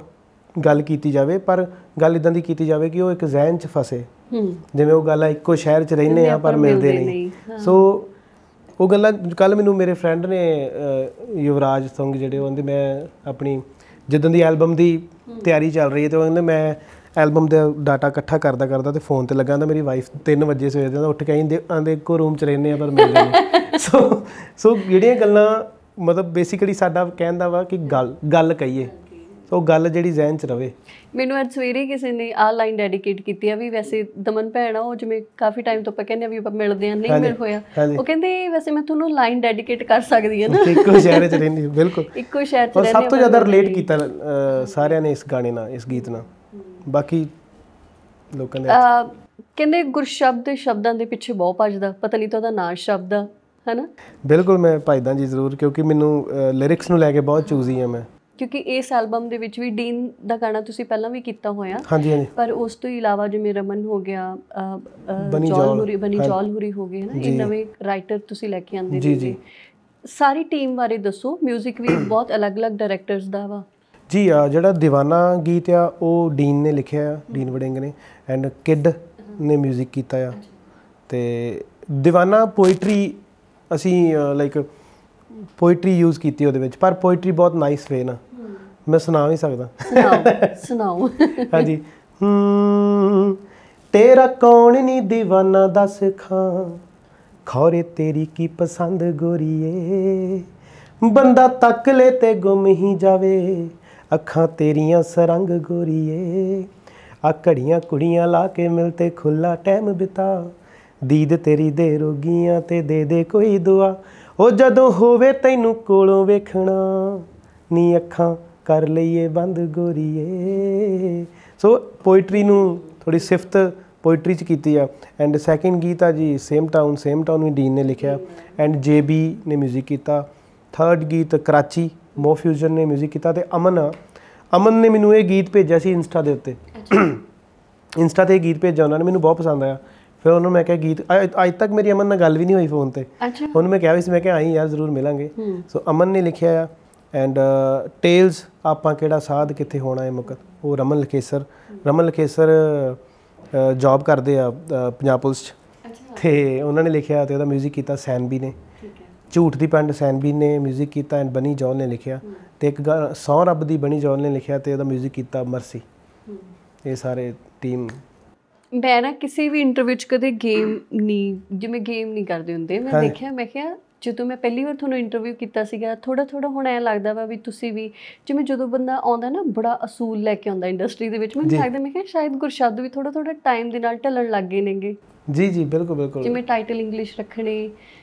ਗੱਲ ਕੀਤੀ ਜਾਵੇ ਪਰ ਗੱਲ ਇਦਾਂ ਦੀ ਕੀਤੀ ਜਾਵੇ ਕਿ ਉਹ ਇੱਕ ਜ਼ਹਿਨ 'ਚ ਫਸੇ ਜਿਵੇਂ ਉਹ ਗੱਲ ਆ ਇੱਕੋ ਸ਼ਹਿਰ 'ਚ ਰਹਿੰਦੇ ਆ ਪਰ ਮਿਲਦੇ ਨਹੀਂ ਸੋ ਉਹ ਗੱਲਾਂ ਕੱਲ ਮੈਨੂੰ ਮੇਰੇ ਫਰੈਂਡ ਨੇ ਯੁਵਰਾਜ ਸਿੰਘ ਜਿਹੜੇ ਉਹਦੇ ਮੈਂ ਆਪਣੀ ਜਦੋਂ ਦੀ ਐਲਬਮ ਦੀ ਤਿਆਰੀ ਚੱਲ ਰਹੀ ਹੈ ਤੇ ਉਹ ਕਹਿੰਦੇ ਮੈਂ ਐਲਬਮ ਦਾ ਡਾਟਾ ਇਕੱਠਾ ਕਰਦਾ ਕਰਦਾ ਤੇ ਫੋਨ ਤੇ ਲੱਗਾ ਤਾਂ ਮੇਰੀ ਵਾਈਫ 3 ਵਜੇ ਸਵੇਰ ਦੇ ਉੱਠ ਕੇ ਆਂਦੇ ਆਂਦੇ ਕੋ ਰੂਮ ਚ ਰਹਿੰਦੇ ਆ ਪਰ ਮਿਲਦੇ ਨਹੀਂ ਸੋ ਸੋ ਜਿਹੜੀਆਂ ਗੱਲਾਂ ਮਤਲਬ ਬੇਸਿਕਲੀ ਸਾਡਾ ਕਹਿੰਦਾ ਵਾ ਕਿ ਗੱਲ ਗੱਲ ਕਹੀਏ ਸੋ ਗੱਲ ਜਿਹੜੀ ਜ਼ਹਿਨ 'ਚ ਰਵੇ ਮੈਨੂੰ ਅੱਜ ਸਵੇਰੇ ਕਿਸੇ ਨੇ ਆ ਲਾਈਨ ਡੈਡੀਕੇਟ ਕੀਤੀ ਆ ਵੀ ਵੈਸੇ ਦਮਨ ਭੈਣ ਆ ਉਹ ਜਿਵੇਂ ਕਾਫੀ ਟਾਈਮ ਤੋਂ ਆਪਾਂ ਕਹਿੰਦੇ ਆ ਵੀ ਆਪਾਂ ਮਿਲਦੇ ਆ ਨਹੀਂ ਮਿਲ ਹੋਇਆ ਉਹ ਕਹਿੰਦੇ ਵੈਸੇ ਮੈਂ ਤੁਹਾਨੂੰ ਲਾਈਨ ਡੈਡੀਕੇਟ ਕਰ ਸਕਦੀ ਆ ਨਾ ਇੱਕੋ ਸ਼ਹਿਰ 'ਚ ਰਹਿੰਦੀ ਬਿਲਕੁਲ ਇੱਕੋ ਸ਼ਹਿਰ 'ਚ ਰਹਿੰਦੀ ਸਭ ਤੋਂ ਜ਼ਿਆਦਾ ਰਿਲੇਟ ਕੀਤਾ ਸਾਰਿਆਂ ਨੇ ਇਸ ਗਾਣੇ ਨਾਲ ਇਸ ਗੀਤ ਨਾਲ ਬਾਕੀ ਲੋਕਾਂ ਦੇ ਕਹਿੰਦੇ ਗੁਰਸ਼ਬਦ ਸ਼ਬਦਾਂ ਦੇ ਪਿੱਛੇ ਬਹੁਤ ਭੱਜਦਾ ਪਤਾ ਨਹੀਂ ਤੁਹਾਡਾ ਉਹਦਾ ਨਾਂ ਸ਼ਬਦ ਹੈ ਨਾ ਬਿਲਕੁਲ ਮੈਂ ਭੱਜਦਾ ਜੀ ਜ਼ਰੂਰ ਕਿਉਂਕਿ ਮੈਨੂੰ ਲਿਰਿਕਸ ਨੂੰ ਲੈ ਕੇ ਬਹੁਤ ਚੂਜ਼ੀ ਆ ਮੈਂ ਕਿਉਂਕਿ ਇਸ ਐਲਬਮ ਦੇ ਵਿੱਚ ਵੀ ਡੀਨ ਦਾ ਗਾਣਾ ਤੁਸੀਂ ਪਹਿਲਾਂ ਵੀ ਕੀਤਾ ਹੋਇਆ ਹਾਂਜੀ ਹਾਂਜੀ ਪਰ ਉਸ ਤੋਂ ਇਲਾਵਾ ਜਿਵੇਂ ਰਮਨ ਹੋ ਗਿਆ ਜੌਲ ਹੁਰੀ ਬਣੀ ਜੌਲ ਹੁਰੀ ਹੋ ਗਏ ਨਾ ਇਹ ਨਵੇਂ ਰਾਈਟਰ ਤੁਸੀਂ ਲੈ ਕੇ ਆਂਦੇ ਜੀ ਜੀ ਸਾਰੀ ਟੀਮ ਬਾਰੇ ਦੱਸੋ 뮤직 ਵੀ ਬਹੁਤ ਅਲੱਗ-ਅਲੱਗ ਡਾਇਰੈਕਟਰਸ ਦਾ ਵਾ ਜੀ ਆ ਜਿਹੜਾ دیਵਾਨਾ ਗੀਤ ਆ ਉਹ ਡੀਨ ਨੇ ਲਿਖਿਆ ਡੀਨ ਵੜਿੰਗ ਨੇ ਐਂਡ ਕਿਡ ਨੇ 뮤직 ਕੀਤਾ ਆ ਤੇ دیਵਾਨਾ ਪੋਇਟਰੀ ਅਸੀਂ ਲਾਈਕ ਪੋਇਟਰੀ ਯੂਜ਼ ਕੀਤੀ ਉਹਦੇ ਵਿੱਚ ਪਰ ਪੋਇਟਰੀ ਬਹੁਤ ਨਾਈਸ ਵੇ ਨਾ ਮੈਂ ਸੁਣਾ ਵੀ ਸਕਦਾ ਸੁਣਾਓ ਸੁਣਾਓ ਹਾਂਜੀ ਤੇਰਾ ਕੌਣ ਨਹੀਂ دیਵਾਨਾ ਦੱਸ ਖਾਂ ਖੌਰੇ ਤੇਰੀ ਕੀ ਪਸੰਦ ਗੋਰੀਏ ਬੰਦਾ ਤੱਕ ਲੈ ਤੇ ਗੁੰਮ ਹੀ ਜਾਵੇ ਅੱਖਾਂ ਤੇਰੀਆਂ ਸਰੰਗ ਗੋਰੀਏ ਆ ਘੜੀਆਂ ਕੁੜੀਆਂ ਲਾ ਕੇ ਮਿਲ ਤੇ ਖੁੱਲਾ ਟਾਈਮ ਬਿਤਾ ਦੀਦ ਤੇਰੀ ਦੇ ਰੋਗੀਆਂ ਤੇ ਦੇ ਦੇ ਕੋਈ ਦੁਆ ਉਹ ਜਦੋਂ ਹੋਵੇ ਤੈਨੂੰ ਕੋਲੋਂ ਵੇਖਣਾ ਨੀ ਅੱਖਾਂ ਕਰ ਲਈਏ ਬੰਦ ਗੋਰੀਏ ਸੋ ਪੋਇਟਰੀ ਨੂੰ ਥੋੜੀ ਸਿਫਤ ਪੋਇਟਰੀ ਚ ਕੀਤੀ ਆ ਐਂਡ ਸੈਕਿੰਡ ਗੀਤ ਆ ਜੀ ਸੇਮ ਟਾਊਨ ਸੇਮ ਟਾਊਨ ਵੀ ਡੀਨ ਨੇ ਲਿਖਿਆ ਐਂਡ ਜੇਬੀ ਨੇ 뮤직 ਕੀਤਾ ਥਰਡ ਗੀਤ ਕਰਾਚੀ ਮੋ ਫਿਊਜ਼ਨ ਨੇ 뮤직 ਕੀਤਾ ਤੇ ਅਮਨ ਅਮਨ ਨੇ ਮੈਨੂੰ ਇਹ ਗੀਤ ਭੇਜਿਆ ਸੀ ਇੰਸਟਾ ਦੇ ਉੱਤੇ ਇੰਸਟਾ ਤੇ ਗੀਤ ਭੇਜਿਆ ਉਹਨਾਂ ਨੇ ਮੈਨੂੰ ਬਹੁਤ ਪਸੰਦ ਆਇਆ ਫਿਰ ਉਹਨੂੰ ਮੈਂ ਕਿਹਾ ਗੀਤ ਅੱਜ ਤੱਕ ਮੇਰੀ ਅਮਨ ਨਾਲ ਗੱਲ ਵੀ ਨਹੀਂ ਹੋਈ ਫੋਨ ਤੇ ਉਹਨੂੰ ਮੈਂ ਕਿਹਾ ਵੀ ਸੀ ਮੈਂ ਕਿਹਾ ਆਈ ਯਾਰ ਜ਼ਰੂਰ ਮਿਲਾਂਗੇ ਸੋ ਅਮਨ ਨੇ ਲਿਖਿਆ ਆ ਐਂਡ ਟੇਲਸ ਆਪਾਂ ਕਿਹੜਾ ਸਾਧ ਕਿੱਥੇ ਹੋਣਾ ਹੈ ਮੁਕਤ ਉਹ ਰਮਨ ਲਖੇਸਰ ਰਮਨ ਲਖੇਸਰ ਜੌਬ ਕਰਦੇ ਆ ਪੰਜਾਬ ਪੁਲਿਸ 'ਚ ਤੇ ਉਹਨਾਂ ਨੇ ਲਿਖਿਆ ਤੇ ਉਹਦਾ 뮤직 ਕੀਤਾ ਸੈਨਬੀ ਨੇ ਝੂਠ ਦੀ ਪੰਡ ਸੈਨਬੀ ਨੇ 뮤직 ਕੀਤਾ ਐਂਡ ਬਨੀ ਜੌਨ ਨੇ ਲਿਖਿਆ ਤੇ ਇੱਕ ਸੌ ਰੱਬ ਦੀ ਬਨੀ ਜੌਨ ਨੇ ਲਿਖਿਆ ਤੇ ਉਹਦਾ 뮤직 ਕੀਤਾ ਮਰਸੀ ਇਹ ਸਾਰੇ ਟੀਮ ਮੈਂ ਨਾ ਕਿਸੇ ਵੀ ਇੰਟਰਵਿਊ 'ਚ ਕਦੇ ਗੇਮ ਨਹੀਂ ਜਿਵੇਂ ਗੇਮ ਨਹੀਂ ਕਰਦੇ ਹੁੰਦੇ ਮੈਂ ਦੇਖਿਆ ਮੈਂ ਕਿਹਾ ਜਦੋਂ ਮੈਂ ਪਹਿਲੀ ਵਾਰ ਤੁਹਾਨੂੰ ਇੰਟਰਵਿਊ ਕੀਤਾ ਸੀਗਾ ਥੋੜਾ ਥੋੜਾ ਹੁਣ ਐ ਲੱਗਦਾ ਵਾ ਵੀ ਤੁਸੀਂ ਵੀ ਜਿਵੇਂ ਜਦੋਂ ਬੰਦਾ ਆਉਂਦਾ ਨਾ ਬੜਾ ਅਸੂਲ ਲੈ ਕੇ ਆਉਂਦਾ ਇੰਡਸਟਰੀ ਦੇ ਵਿੱਚ ਮੈਂ ਲੱਗਦਾ ਮੈਂ ਕਿਹਾ ਸ਼ਾਇਦ ਗੁਰਸ਼ਬਦ ਵੀ ਥੋੜਾ ਥੋੜਾ ਟਾਈਮ ਦੇ ਨਾਲ ਢਲਣ ਲੱਗ ਗਏ ਨੇਗੇ ਜੀ ਜੀ ਬਿਲਕੁਲ ਬਿਲਕੁਲ ਜਿਵੇਂ ਟਾਈਟਲ ਇੰਗਲਿਸ਼ ਰੱਖਣੇ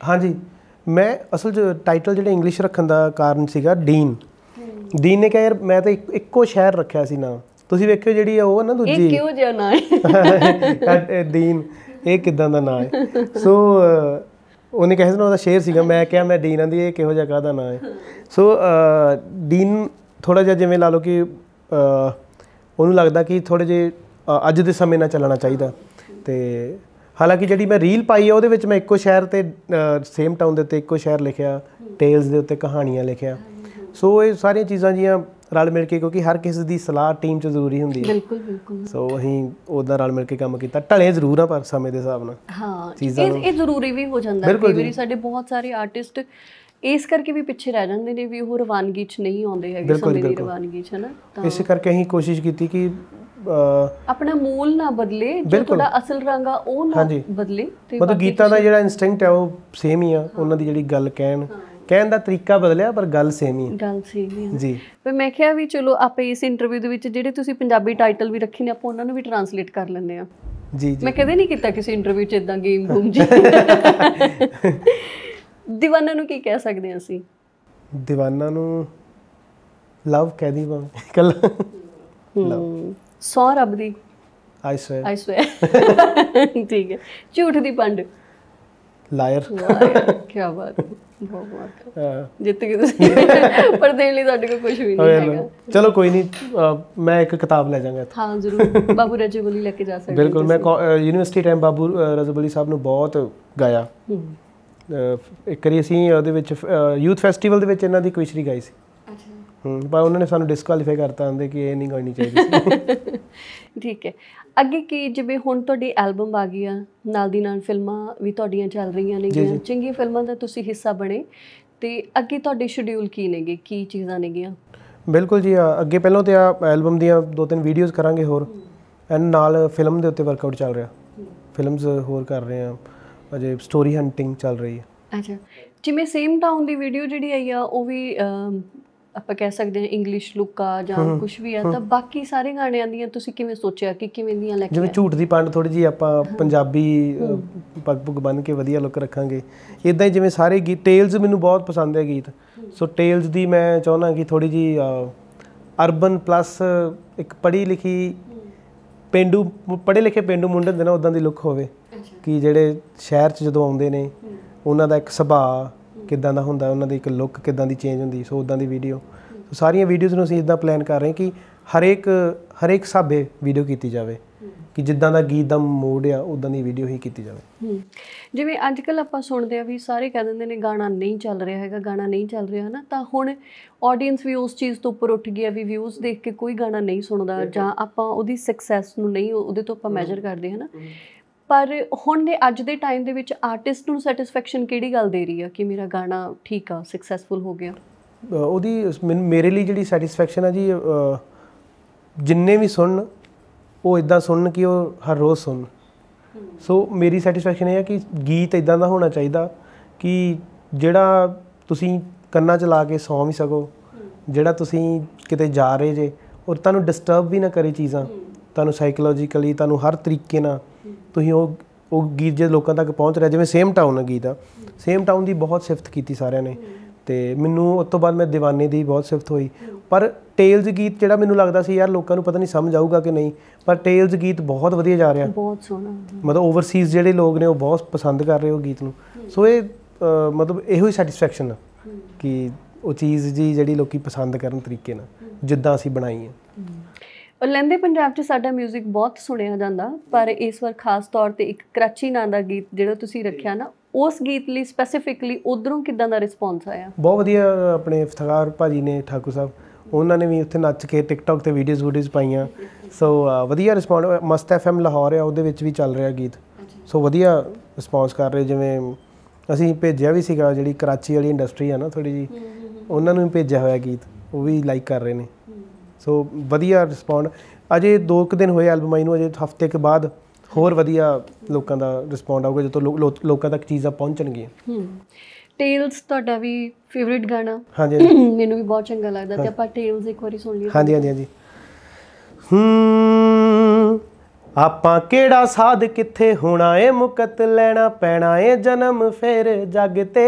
ਹਾਂਜੀ ਮੈਂ ਅਸਲ 'ਚ ਟਾਈਟਲ ਜਿਹੜੇ ਇੰਗਲਿਸ਼ ਰੱਖਣ ਦਾ ਕਾਰਨ ਸੀਗਾ ਡੀਨ ਡੀਨ ਨੇ ਕਿਹਾ ਯਾਰ ਮੈਂ ਤਾਂ ਇੱਕੋ ਸ਼ਹਿਰ ਰੱਖਿਆ ਸੀ ਨਾ ਤੁਸੀਂ ਵੇਖਿਓ ਜਿਹੜੀ ਉਹ ਨਾ ਦੂਜੀ ਇਹ ਕਿਉਂ ਜਿਹਾ ਨਾਂ ਹੈ ਦੀਨ ਇਹ ਕਿਦਾਂ ਦਾ ਨਾਂ ਹੈ ਸੋ ਉਹਨੇ ਕਹੇ ਸੀ ਨਾ ਉਹਦਾ ਸ਼ੇਰ ਸੀਗਾ ਮੈਂ ਕਿਹਾ ਮੈਂ ਦੀਨ ਆਂਦੀ ਇਹ ਕਿਹੋ ਜਿਹਾ ਕਾਹਦਾ ਨਾਂ ਹੈ ਸੋ ਦੀਨ ਥੋੜਾ ਜਿਹਾ ਜਿਵੇਂ ਲਾ ਲਓ ਕਿ ਉਹਨੂੰ ਲੱਗਦਾ ਕਿ ਥੋੜੇ ਜੇ ਅੱਜ ਦੇ ਸਮੇਂ ਨਾਲ ਚੱਲਣਾ ਚਾਹੀਦਾ ਤੇ ਹਾਲਾਂਕਿ ਜਿਹੜੀ ਮੈਂ ਰੀਲ ਪਾਈ ਆ ਉਹਦੇ ਵਿੱਚ ਮੈਂ ਇੱਕੋ ਸ਼ਹਿਰ ਤੇ ਸੇਮ ਟਾਊਨ ਦੇ ਉੱਤੇ ਇੱਕੋ ਸ਼ਹਿਰ ਲਿਖਿਆ ਟੇਲਸ ਦੇ ਉੱਤੇ ਕਹਾਣੀਆਂ ਲਿਖਿਆ ਸੋ ਇਹ ਸਾਰੀਆਂ ਚੀਜ਼ਾਂ ਜੀਆਂ ਰਲ ਮਿਲ ਕੇ ਕਿਉਂਕਿ ਹਰ ਕਿਸੇ ਦੀ ਸਲਾਹ ਟੀਮ 'ਚ ਜ਼ਰੂਰੀ ਹੁੰਦੀ ਹੈ ਬਿਲਕੁਲ ਬਿਲਕੁਲ ਸੋ ਅਸੀਂ ਉਹਦਾ ਰਲ ਮਿਲ ਕੇ ਕੰਮ ਕੀਤਾ ਢਲੇ ਜ਼ਰੂਰ ਆ ਪਰ ਸਮੇਂ ਦੇ ਹਿਸਾਬ ਨਾਲ ਹਾਂ ਇਹ ਇਹ ਜ਼ਰੂਰੀ ਵੀ ਹੋ ਜਾਂਦਾ ਹੈ ਮੇਰੇ ਸਾਡੇ ਬਹੁਤ ਸਾਰੇ ਆਰਟਿਸਟ ਇਸ ਕਰਕੇ ਵੀ ਪਿੱਛੇ ਰਹਿ ਜਾਂਦੇ ਨੇ ਵੀ ਉਹ ਰਵਾਨਗੀ 'ਚ ਨਹੀਂ ਆਉਂਦੇ ਹੈਗੇ ਸਮੇਂ ਦੀ ਰਵਾਨਗੀ 'ਚ ਹੈ ਨਾ ਇਸ ਕਰਕੇ ਅਸੀਂ ਕੋਸ਼ਿਸ਼ ਕੀਤੀ ਕਿ ਆਪਣਾ ਮੂਲ ਨਾ ਬਦਲੇ ਜੋ ਤੁਹਾਡਾ ਅਸਲ ਰੰਗ ਆ ਉਹ ਨਾ ਬਦਲੇ ਤੇ ਮਤਲਬ ਗੀਤਾਂ ਦਾ ਜਿਹੜਾ ਇਨਸਟਿੰਕਟ ਹੈ ਉਹ ਸੇਮ ਹੀ ਆ ਉਹਨਾਂ ਦੀ ਜਿਹੜੀ ਗੱਲ ਕਹਿਣ ਕਹਿਣ ਦਾ ਤਰੀਕਾ ਬਦਲਿਆ ਪਰ ਗੱਲ ਸੇਮ ਹੀ ਹੈ ਗੱਲ ਸੇਮ ਹੀ ਹੈ ਜੀ ਫਿਰ ਮੈਂ ਕਿਹਾ ਵੀ ਚਲੋ ਆਪੇ ਇਸ ਇੰਟਰਵਿਊ ਦੇ ਵਿੱਚ ਜਿਹੜੇ ਤੁਸੀਂ ਪੰਜਾਬੀ ਟਾਈਟਲ ਵੀ ਰੱਖੇ ਨੇ ਆਪਾਂ ਉਹਨਾਂ ਨੂੰ ਵੀ ਟਰਾਂਸਲੇਟ ਕਰ ਲੈਂਦੇ ਆ ਜੀ ਜੀ ਮੈਂ ਕਦੇ ਨਹੀਂ ਕੀਤਾ ਕਿਸੇ ਇੰਟਰਵਿਊ 'ਚ ਇਦਾਂ ਗੇਮ ਗੂਮ ਜੀ دیਵਾਨਾ ਨੂੰ ਕੀ ਕਹਿ ਸਕਦੇ ਆ ਅਸੀਂ دیਵਾਨਾ ਨੂੰ ਲਵ ਕਹਿ ਦੀ ਬਾ ਕੱਲ ਲਵ ਸੌ ਰੱਬ ਦੀ ਆਈ ਸਵੇਅਰ ਆਈ ਸਵੇਅਰ ਠੀਕ ਹੈ ਝੂਠ ਦੀ ਪੰਡ ਲਾਇਰ ਕੀ ਬਾਤ ਬਹੁਤ ਬਹੁਤ ਜਿੱਤ ਗਏ ਤੁਸੀਂ ਪਰ ਦੇਣ ਲਈ ਤੁਹਾਡੇ ਕੋਲ ਕੁਝ ਵੀ ਨਹੀਂ ਹੈਗਾ ਚਲੋ ਕੋਈ ਨਹੀਂ ਮੈਂ ਇੱਕ ਕਿਤਾਬ ਲੈ ਜਾਵਾਂਗਾ ਹਾਂ ਜ਼ਰੂਰ ਬਾਬੂ ਰਜਬਲੀ ਲੈ ਕੇ ਜਾ ਸਕਦੇ ਬਿਲਕੁਲ ਮੈਂ ਯੂਨੀਵਰਸਿਟੀ ਟਾਈਮ ਬਾਬੂ ਰਜਬਲੀ ਸਾਹਿਬ ਨੂੰ ਬਹੁਤ ਗਾਇਆ ਇੱਕ ਵਾਰੀ ਅਸੀਂ ਉਹਦੇ ਵਿੱਚ ਯੂਥ ਫੈਸਟੀਵਲ ਦੇ ਵਿੱਚ ਇਹਨਾਂ ਦੀ ਕੁਇਸ਼ਰੀ ਗਾਈ ਸੀ ਅੱਛਾ ਹੂੰ ਪਰ ਉਹਨਾਂ ਨੇ ਸਾਨੂੰ ਡਿਸਕੁਆਲੀਫਾਈ ਕਰਤਾ ਹੁੰਦੇ ਕਿ ਇਹ ਨਹੀਂ ਗਾਣੀ ਚਾਹੀਦੀ ਸੀ ਠੀਕ ਹੈ ਅੱਗੇ ਕੀ ਜਿਵੇਂ ਹੁਣ ਤੁਹਾਡੀ ਐਲਬਮ ਆ ਗਈ ਆ ਨਾਲ ਦੀ ਨਾਲ ਫਿਲਮਾਂ ਵੀ ਤੁਹਾਡੀਆਂ ਚੱਲ ਰਹੀਆਂ ਨੇਗੀਆਂ ਚੰਗੀ ਫਿਲਮਾਂ ਦਾ ਤੁਸੀਂ ਹਿੱਸਾ ਬਣੇ ਤੇ ਅੱਗੇ ਤੁਹਾਡੇ ਸ਼ਡਿਊਲ ਕੀ ਨੇਗੇ ਕੀ ਚੀਜ਼ਾਂ ਨੇਗੀਆਂ ਬਿਲਕੁਲ ਜੀ ਅੱਗੇ ਪਹਿਲਾਂ ਤੇ ਆ ਐਲਬਮ ਦੀਆਂ ਦੋ ਤਿੰਨ ਵੀਡੀਓਜ਼ ਕਰਾਂਗੇ ਹੋਰ ਐਂ ਨਾਲ ਫਿਲਮ ਦੇ ਉੱਤੇ ਵਰਕਆਊਟ ਚੱਲ ਰਿਹਾ ਫਿਲਮਸ ਹੋਰ ਕਰ ਰਹੇ ਆ ਅਜੇ ਸਟੋਰੀ ਹੰਟਿੰਗ ਚੱਲ ਰਹੀ ਹੈ ਅੱਛਾ ਜਿਵੇਂ ਸੇਮ ਟਾਊਨ ਦੀ ਵੀਡੀਓ ਜਿਹੜੀ ਆਈ ਆ ਉਹ ਵੀ ਆਪਾਂ ਕਹਿ ਸਕਦੇ ਹਾਂ ਇੰਗਲਿਸ਼ ਲੁੱਕਾ ਜਾਂ ਕੁਝ ਵੀ ਆ ਤਾਂ ਬਾਕੀ ਸਾਰੇ ਗਾਣੇ ਆਂਦੀਆਂ ਤੁਸੀਂ ਕਿਵੇਂ ਸੋਚਿਆ ਕਿ ਕਿਵੇਂ ਦੀਆਂ ਲੈ ਕੇ ਜਿਵੇਂ ਝੂਠ ਦੀ ਪੰਡ ਥੋੜੀ ਜੀ ਆਪਾਂ ਪੰਜਾਬੀ ਪੱਗ ਪੁੱਗ ਬੰਨ ਕੇ ਵਧੀਆ ਲੁੱਕ ਰੱਖਾਂਗੇ ਇਦਾਂ ਹੀ ਜਿਵੇਂ ਸਾਰੇ ਗੀਤ ਟੇਲਸ ਮੈਨੂੰ ਬਹੁਤ ਪਸੰਦ ਹੈ ਗੀਤ ਸੋ ਟੇਲਸ ਦੀ ਮੈਂ ਚਾਹਣਾ ਕਿ ਥੋੜੀ ਜੀ ਅਰਬਨ ਪਲੱਸ ਇੱਕ ਪੜੀ ਲਿਖੀ ਪਿੰਡੂ ਪੜੇ ਲਿਖੇ ਪਿੰਡੂ ਮੁੰਡੇ ਦੇ ਨਾਲ ਉਦਾਂ ਦੀ ਲੁੱਕ ਹੋਵੇ ਕਿ ਜਿਹੜੇ ਸ਼ਹਿਰ 'ਚ ਜਦੋਂ ਆਉਂਦੇ ਨੇ ਉਹਨਾਂ ਦਾ ਇੱਕ ਸੁਭਾਅ ਕਿੱਦਾਂ ਦਾ ਹੁੰਦਾ ਉਹਨਾਂ ਦੀ ਇੱਕ ਲੁੱਕ ਕਿੱਦਾਂ ਦੀ ਚੇਂਜ ਹੁੰਦੀ ਸੋ ਉਦਾਂ ਦੀ ਵੀਡੀਓ ਸੋ ਸਾਰੀਆਂ ਵੀਡੀਓਜ਼ ਨੂੰ ਅਸੀਂ ਇਦਾਂ ਪਲਾਨ ਕਰ ਰਹੇ ਕਿ ਹਰੇਕ ਹਰੇਕ ਸਾਬੇ ਵੀਡੀਓ ਕੀਤੀ ਜਾਵੇ ਕਿ ਜਿੱਦਾਂ ਦਾ ਗੀਤ ਦਾ ਮੂਡ ਆ ਉਦਾਂ ਦੀ ਵੀਡੀਓ ਹੀ ਕੀਤੀ ਜਾਵੇ ਜਿਵੇਂ ਅੱਜ ਕੱਲ ਆਪਾਂ ਸੁਣਦੇ ਆ ਵੀ ਸਾਰੇ ਕਹਿ ਦਿੰਦੇ ਨੇ ਗਾਣਾ ਨਹੀਂ ਚੱਲ ਰਿਹਾ ਹੈਗਾ ਗਾਣਾ ਨਹੀਂ ਚੱਲ ਰਿਹਾ ਹਨਾ ਤਾਂ ਹੁਣ ਆਡੀਅנס ਵੀ ਉਸ ਚੀਜ਼ ਤੋਂ ਉੱਪਰ ਉੱਠ ਗਈ ਆ ਵੀ ਵਿਊਜ਼ ਦੇਖ ਕੇ ਕੋਈ ਗਾਣਾ ਨਹੀਂ ਸੁਣਦਾ ਜਾਂ ਆਪਾਂ ਉਹਦੀ ਸਕਸੈਸ ਨੂੰ ਨਹੀਂ ਉਹਦੇ ਤੋਂ ਆਪਾਂ ਮੈਜ਼ਰ ਕਰਦੇ ਹਨਾ ਪਰ ਹੁਣ ਦੇ ਅੱਜ ਦੇ ਟਾਈਮ ਦੇ ਵਿੱਚ ਆਰਟਿਸਟ ਨੂੰ ਸੈਟੀਸਫੈਕਸ਼ਨ ਕਿਹੜੀ ਗੱਲ ਦੇ ਰਹੀ ਆ ਕਿ ਮੇਰਾ ਗਾਣਾ ਠੀਕ ਆ ਸਕਸੈਸਫੁਲ ਹੋ ਗਿਆ ਉਹਦੀ ਮੇਰੇ ਲਈ ਜਿਹੜੀ ਸੈਟੀਸਫੈਕਸ਼ਨ ਆ ਜੀ ਜਿੰਨੇ ਵੀ ਸੁਣਨ ਉਹ ਇਦਾਂ ਸੁਣਨ ਕਿ ਉਹ ਹਰ ਰੋਜ਼ ਸੁਣਨ ਸੋ ਮੇਰੀ ਸੈਟੀਸਫੈਕਸ਼ਨ ਇਹ ਹੈ ਕਿ ਗੀਤ ਇਦਾਂ ਦਾ ਹੋਣਾ ਚਾਹੀਦਾ ਕਿ ਜਿਹੜਾ ਤੁਸੀਂ ਕੰਨਾਂ 'ਚ ਲਾ ਕੇ ਸੌਂ ਵੀ ਸਕੋ ਜਿਹੜਾ ਤੁਸੀਂ ਕਿਤੇ ਜਾ ਰਹੇ ਜੇ ਔਰ ਤੁਹਾਨੂੰ ਡਿਸਟਰਬ ਵੀ ਨਾ ਕਰੇ ਚੀਜ਼ਾਂ ਤੁਹਾਨੂੰ ਸਾਈਕੋਲੋਜੀਕਲੀ ਤੁਹਾਨੂੰ ਹਰ ਤਰੀਕੇ ਨਾਲ ਤੁਸੀਂ ਉਹ ਉਹ ਗੀਤ ਜੇ ਲੋਕਾਂ ਤੱਕ ਪਹੁੰਚ ਰਿਹਾ ਜਿਵੇਂ ਸੇਮ ਟਾਊਨ ਦਾ ਗੀਤ ਆ ਸੇਮ ਟਾਊਨ ਦੀ ਬਹੁਤ ਸਿਫਤ ਕੀਤੀ ਸਾਰਿਆਂ ਨੇ ਤੇ ਮੈਨੂੰ ਉਸ ਤੋਂ ਬਾਅਦ ਮੈਂ دیਵਾਨੇ ਦੀ ਬਹੁਤ ਸਿਫਤ ਹੋਈ ਪਰ ਟੇਲਜ਼ ਗੀਤ ਜਿਹੜਾ ਮੈਨੂੰ ਲੱਗਦਾ ਸੀ ਯਾਰ ਲੋਕਾਂ ਨੂੰ ਪਤਾ ਨਹੀਂ ਸਮਝ ਆਊਗਾ ਕਿ ਨਹੀਂ ਪਰ ਟੇਲਜ਼ ਗੀਤ ਬਹੁਤ ਵਧੀਆ ਜਾ ਰਿਹਾ ਬਹੁਤ ਸੋਹਣਾ ਮਤਲਬ ਓਵਰਸੀਜ਼ ਜਿਹੜੇ ਲੋਕ ਨੇ ਉਹ ਬਹੁਤ ਪਸੰਦ ਕਰ ਰਹੇ ਉਹ ਗੀਤ ਨੂੰ ਸੋ ਇਹ ਮਤਲਬ ਇਹੋ ਹੀ ਸੈਟੀਸਫੈਕਸ਼ਨ ਆ ਕਿ ਉਹ ਚੀਜ਼ ਜੀ ਜਿਹੜੀ ਲੋਕੀ ਪਸੰਦ ਕਰਨ ਤਰੀਕੇ ਨਾਲ ਜਿੱਦਾਂ ਅਸੀਂ ਬਣਾਈ ਹੈ ਲੰਦੇ ਪੰਜਾਬ 'ਚ ਸਾਡਾ 뮤직 ਬਹੁਤ ਸੁਣਿਆ ਜਾਂਦਾ ਪਰ ਇਸ ਵਾਰ ਖਾਸ ਤੌਰ ਤੇ ਇੱਕ ਕਰਾਚੀ ਨਾਂ ਦਾ ਗੀਤ ਜਿਹੜਾ ਤੁਸੀਂ ਰੱਖਿਆ ਨਾ ਉਸ ਗੀਤ ਲਈ ਸਪੈਸੀਫਿਕਲੀ ਉਧਰੋਂ ਕਿਦਾਂ ਦਾ ਰਿਸਪੌਂਸ ਆਇਆ ਬਹੁਤ ਵਧੀਆ ਆਪਣੇ ਇਫਤਖਾਰ ਭਾਜੀ ਨੇ ਠਾਕੁਰ ਸਾਹਿਬ ਉਹਨਾਂ ਨੇ ਵੀ ਉੱਥੇ ਨੱਚ ਕੇ ਟਿਕਟੌਕ ਤੇ ਵੀਡੀਓਜ਼ ਵੀਡੀਓਜ਼ ਪਾਈਆਂ ਸੋ ਵਧੀਆ ਰਿਸਪੌਂਸ ਮਸਤ ਐਫਐਮ ਲਾਹੌਰ ਆ ਉਹਦੇ ਵਿੱਚ ਵੀ ਚੱਲ ਰਿਹਾ ਗੀਤ ਸੋ ਵਧੀਆ ਰਿਸਪੌਂਸ ਕਰ ਰਹੇ ਜਿਵੇਂ ਅਸੀਂ ਭੇਜਿਆ ਵੀ ਸੀਗਾ ਜਿਹੜੀ ਕਰਾਚੀ ਵਾਲੀ ਇੰਡਸਟਰੀ ਆ ਨਾ ਥੋੜੀ ਜੀ ਉਹਨਾਂ ਨੂੰ ਵੀ ਭੇਜਿਆ ਹੋਇਆ ਗੀਤ ਉਹ ਵੀ ਲਾਈਕ ਕਰ ਰਹੇ ਨੇ ਸੋ ਵਧੀਆ ਰਿਸਪੌਂਡ ਅਜੇ 2 ਕੁ ਦਿਨ ਹੋਏ ਐਲਬਮ ਆਈ ਨੂੰ ਅਜੇ ਹਫਤੇ ਕੇ ਬਾਅਦ ਹੋਰ ਵਧੀਆ ਲੋਕਾਂ ਦਾ ਰਿਸਪੌਂਡ ਆਊਗਾ ਜਦੋਂ ਲੋਕਾਂ ਤੱਕ ਚੀਜ਼ਾਂ ਪਹੁੰਚਣਗੀਆਂ ਹੂੰ ਟੇਲਸ ਤੁਹਾਡਾ ਵੀ ਫੇਵਰਿਟ ਗਾਣਾ ਹਾਂਜੀ ਮੈਨੂੰ ਵੀ ਬਹੁਤ ਚੰਗਾ ਲੱਗਦਾ ਤੇ ਆਪਾਂ ਟੇਲਸ ਇੱਕ ਵਾਰੀ ਸੁਣ ਲਈਏ ਹਾਂਜੀ ਹਾਂਜੀ ਹਾਂਜੀ ਹੂੰ ਆਪਾਂ ਕਿਹੜਾ ਸਾਧ ਕਿੱਥੇ ਹੋਣਾ ਏ ਮੁਕਤ ਲੈਣਾ ਪੈਣਾ ਏ ਜਨਮ ਫੇਰ ਜਗ ਤੇ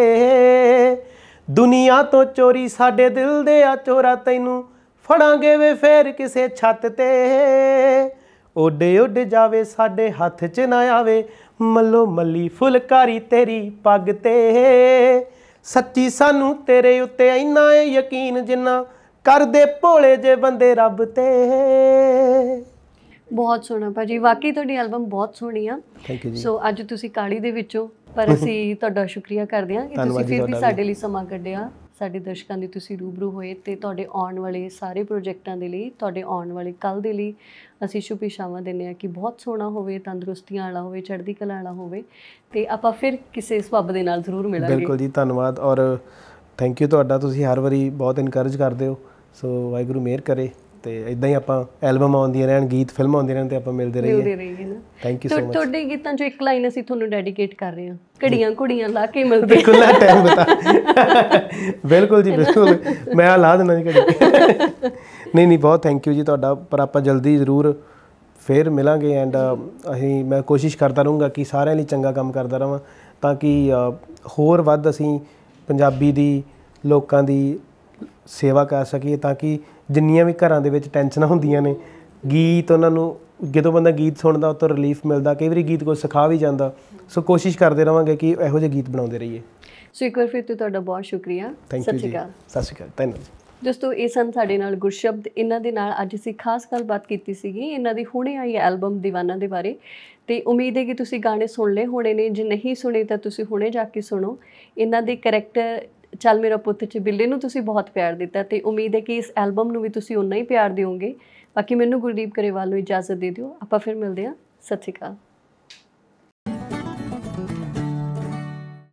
ਦੁਨੀਆ ਤੋਂ ਚੋਰੀ ਸਾਡੇ ਦਿਲ ਦੇ ਆ ਚੋਰਾ ਤੈਨੂੰ ਫੜਾਂਗੇ ਵੇ ਫੇਰ ਕਿਸੇ ਛੱਤ ਤੇ ਉੱਡ ਉੱਡ ਜਾਵੇ ਸਾਡੇ ਹੱਥ 'ਚ ਨਾ ਆਵੇ ਮੱਲੋ ਮੱਲੀ ਫੁਲਕਾਰੀ ਤੇਰੀ ਪੱਗ ਤੇ ਸੱਚੀ ਸਾਨੂੰ ਤੇਰੇ ਉੱਤੇ ਇੰਨਾ ਹੈ ਯਕੀਨ ਜਿੰਨਾ ਕਰਦੇ ਭੋਲੇ ਜੇ ਬੰਦੇ ਰੱਬ ਤੇ ਬਹੁਤ ਸੋਹਣਾ ਭਾਜੀ ਵਾਕਈ ਤੁਹਾਡੀ ਐਲਬਮ ਬਹੁਤ ਸੋਹਣੀ ਆ ਥੈਂਕ ਯੂ ਜੀ ਸੋ ਅੱਜ ਤੁਸੀਂ ਕਾਲੀ ਦੇ ਵਿੱਚੋਂ ਪਰ ਅਸੀਂ ਤੁਹਾਡਾ ਸ਼ੁਕਰੀਆ ਕਰਦੇ ਹਾਂ ਕਿ ਤੁਸੀਂ ਫਿਰ ਵੀ ਸਾਡੇ ਲਈ ਸਮਾਂ ਕੱਢਿਆ ਸਾਡੇ ਦਰਸ਼ਕਾਂ ਦੀ ਤੁਸੀਂ ਰੂਬਰੂ ਹੋਏ ਤੇ ਤੁਹਾਡੇ ਆਉਣ ਵਾਲੇ ਸਾਰੇ ਪ੍ਰੋਜੈਕਟਾਂ ਦੇ ਲਈ ਤੁਹਾਡੇ ਆਉਣ ਵਾਲੇ ਕੱਲ ਦੇ ਲਈ ਅਸੀਂ ਸ਼ੁਭਕਾਮਨਾਵਾਂ ਦਿੰਨੇ ਆ ਕਿ ਬਹੁਤ ਸੋਹਣਾ ਹੋਵੇ ਤੰਦਰੁਸਤੀਆਂ ਵਾਲਾ ਹੋਵੇ ਚੜ੍ਹਦੀ ਕਲਾ ਵਾਲਾ ਹੋਵੇ ਤੇ ਆਪਾਂ ਫਿਰ ਕਿਸੇ ਸਵੱਬ ਦੇ ਨਾਲ ਜ਼ਰੂਰ ਮਿਲਾਂਗੇ ਬਿਲਕੁਲ ਜੀ ਧੰਨਵਾਦ ਔਰ ਥੈਂਕ ਯੂ ਤੁਹਾਡਾ ਤੁਸੀਂ ਹਰ ਵਾਰੀ ਬਹੁਤ ਇਨਕਰੇਜ ਕਰਦੇ ਹੋ ਸੋ ਵਾਹਿਗੁਰੂ ਮਿਹਰ ਕਰੇ ਤੇ ਇਦਾਂ ਹੀ ਆਪਾਂ ਐਲਬਮ ਆਉਂਦੀਆਂ ਰਹਿਣ ਗੀਤ ਫਿਲਮ ਆਉਂਦੀਆਂ ਰਹਿਣ ਤੇ ਆਪਾਂ ਮਿਲਦੇ ਰਹੀਏ ਮਿਲਦੇ ਰਹੀਏ ਨਾ ਥੈਂਕ ਯੂ ਸੋ ਮਚ ਤੁਹਾਡੇ ਗੀਤਾਂ ਚੋਂ ਇੱਕ ਲਾਈਨ ਅਸੀਂ ਤੁਹਾਨੂੰ ਡੈਡੀਕੇਟ ਕਰ ਰਹੇ ਹਾਂ ਘੜੀਆਂ ਕੁੜੀਆਂ ਲਾ ਕੇ ਮਿਲਦੇ ਖੁੱਲਾ ਟਾਈਮ ਬਤਾ ਬਿਲਕੁਲ ਜੀ ਬਿਲਕੁਲ ਮੈਂ ਆ ਲਾ ਦਿੰਦਾ ਜੀ ਘੜੀ ਨਹੀਂ ਨਹੀਂ ਬਹੁਤ ਥੈਂਕ ਯੂ ਜੀ ਤੁਹਾਡਾ ਪਰ ਆਪਾਂ ਜਲਦੀ ਜ਼ਰੂਰ ਫੇਰ ਮਿਲਾਂਗੇ ਐਂਡ ਅਸੀਂ ਮੈਂ ਕੋਸ਼ਿਸ਼ ਕਰਦਾ ਰਹੂੰਗਾ ਕਿ ਸਾਰਿਆਂ ਲਈ ਚੰਗਾ ਕੰਮ ਕਰਦਾ ਰਵਾਂ ਤਾਂ ਕਿ ਹੋਰ ਵੱਧ ਅਸੀਂ ਪੰਜਾਬੀ ਦੀ ਲੋਕਾਂ ਦੀ ਸੇਵਾ ਕਰ ਸਕੀਏ ਤਾਂ ਕਿ ਜਿੰਨੀਆਂ ਵੀ ਘਰਾਂ ਦੇ ਵਿੱਚ ਟੈਨਸ਼ਨਾਂ ਹੁੰਦੀਆਂ ਨੇ ਗੀਤ ਉਹਨਾਂ ਨੂੰ ਜਦੋਂ ਬੰਦਾ ਗੀਤ ਸੁਣਦਾ ਉਹ ਤੋਂ ਰਿਲੀਫ ਮਿਲਦਾ ਕਈ ਵਾਰੀ ਗੀਤ ਕੋਈ ਸਿਖਾ ਵੀ ਜਾਂਦਾ ਸੋ ਕੋਸ਼ਿਸ਼ ਕਰਦੇ ਰਵਾਂਗੇ ਕਿ ਇਹੋ ਜਿਹੇ ਗੀਤ ਬਣਾਉਂਦੇ ਰਹੀਏ ਸੋ ਇੱਕ ਵਾਰ ਫਿਰ ਤੋਂ ਤੁਹਾਡਾ ਬਹੁਤ ਸ਼ੁਕਰੀਆ ਸਤਿ ਸ਼੍ਰੀ ਅਕਾਲ ਸਤਿ ਸ਼੍ਰੀ ਅਕਾਲ ਧੰਨਵਾਦ ਦੋਸਤੋ ਇਹ ਸੰ ਸਾਡੇ ਨਾਲ ਗੁਰਸ਼ਬਦ ਇਹਨਾਂ ਦੇ ਨਾਲ ਅੱਜ ਅਸੀਂ ਖਾਸ ਗੱਲਬਾਤ ਕੀਤੀ ਸੀਗੀ ਇਹਨਾਂ ਦੀ ਹੁਣੇ ਆਈ ਐਲਬਮ دیਵਾਨਾ ਦੇ ਬਾਰੇ ਤੇ ਉਮੀਦ ਹੈ ਕਿ ਤੁਸੀਂ ਗਾਣੇ ਸੁਣ ਲਏ ਹੋਣੇ ਨੇ ਜੇ ਨਹੀਂ ਸੁਣੇ ਤਾਂ ਤੁਸੀਂ ਹੁਣੇ ਜਾ ਕੇ ਸੁਣੋ ਇਹਨਾਂ ਦੇ ਕੈਰੈਕਟਰ ਚੱਲ ਮੇਰਾ ਪੁੱਤ ਚ ਬਿੱਲੇ ਨੂੰ ਤੁਸੀਂ ਬਹੁਤ ਪਿਆਰ ਦਿੱਤਾ ਤੇ ਉਮੀਦ ਹੈ ਕਿ ਇਸ ਐਲਬਮ ਨੂੰ ਵੀ ਤੁਸੀਂ ਉਨਾ ਹੀ ਪਿਆਰ ਦਿਓਗੇ ਬਾਕੀ ਮੈਨੂੰ ਗੁਰਦੀਪ ਕਰੇਵਾਲ ਨੂੰ ਇਜਾਜ਼ਤ ਦੇ ਦਿਓ ਆਪਾਂ ਫਿਰ ਮਿਲਦੇ ਹਾਂ ਸਤਿ ਸ਼੍ਰੀ ਅਕਾਲ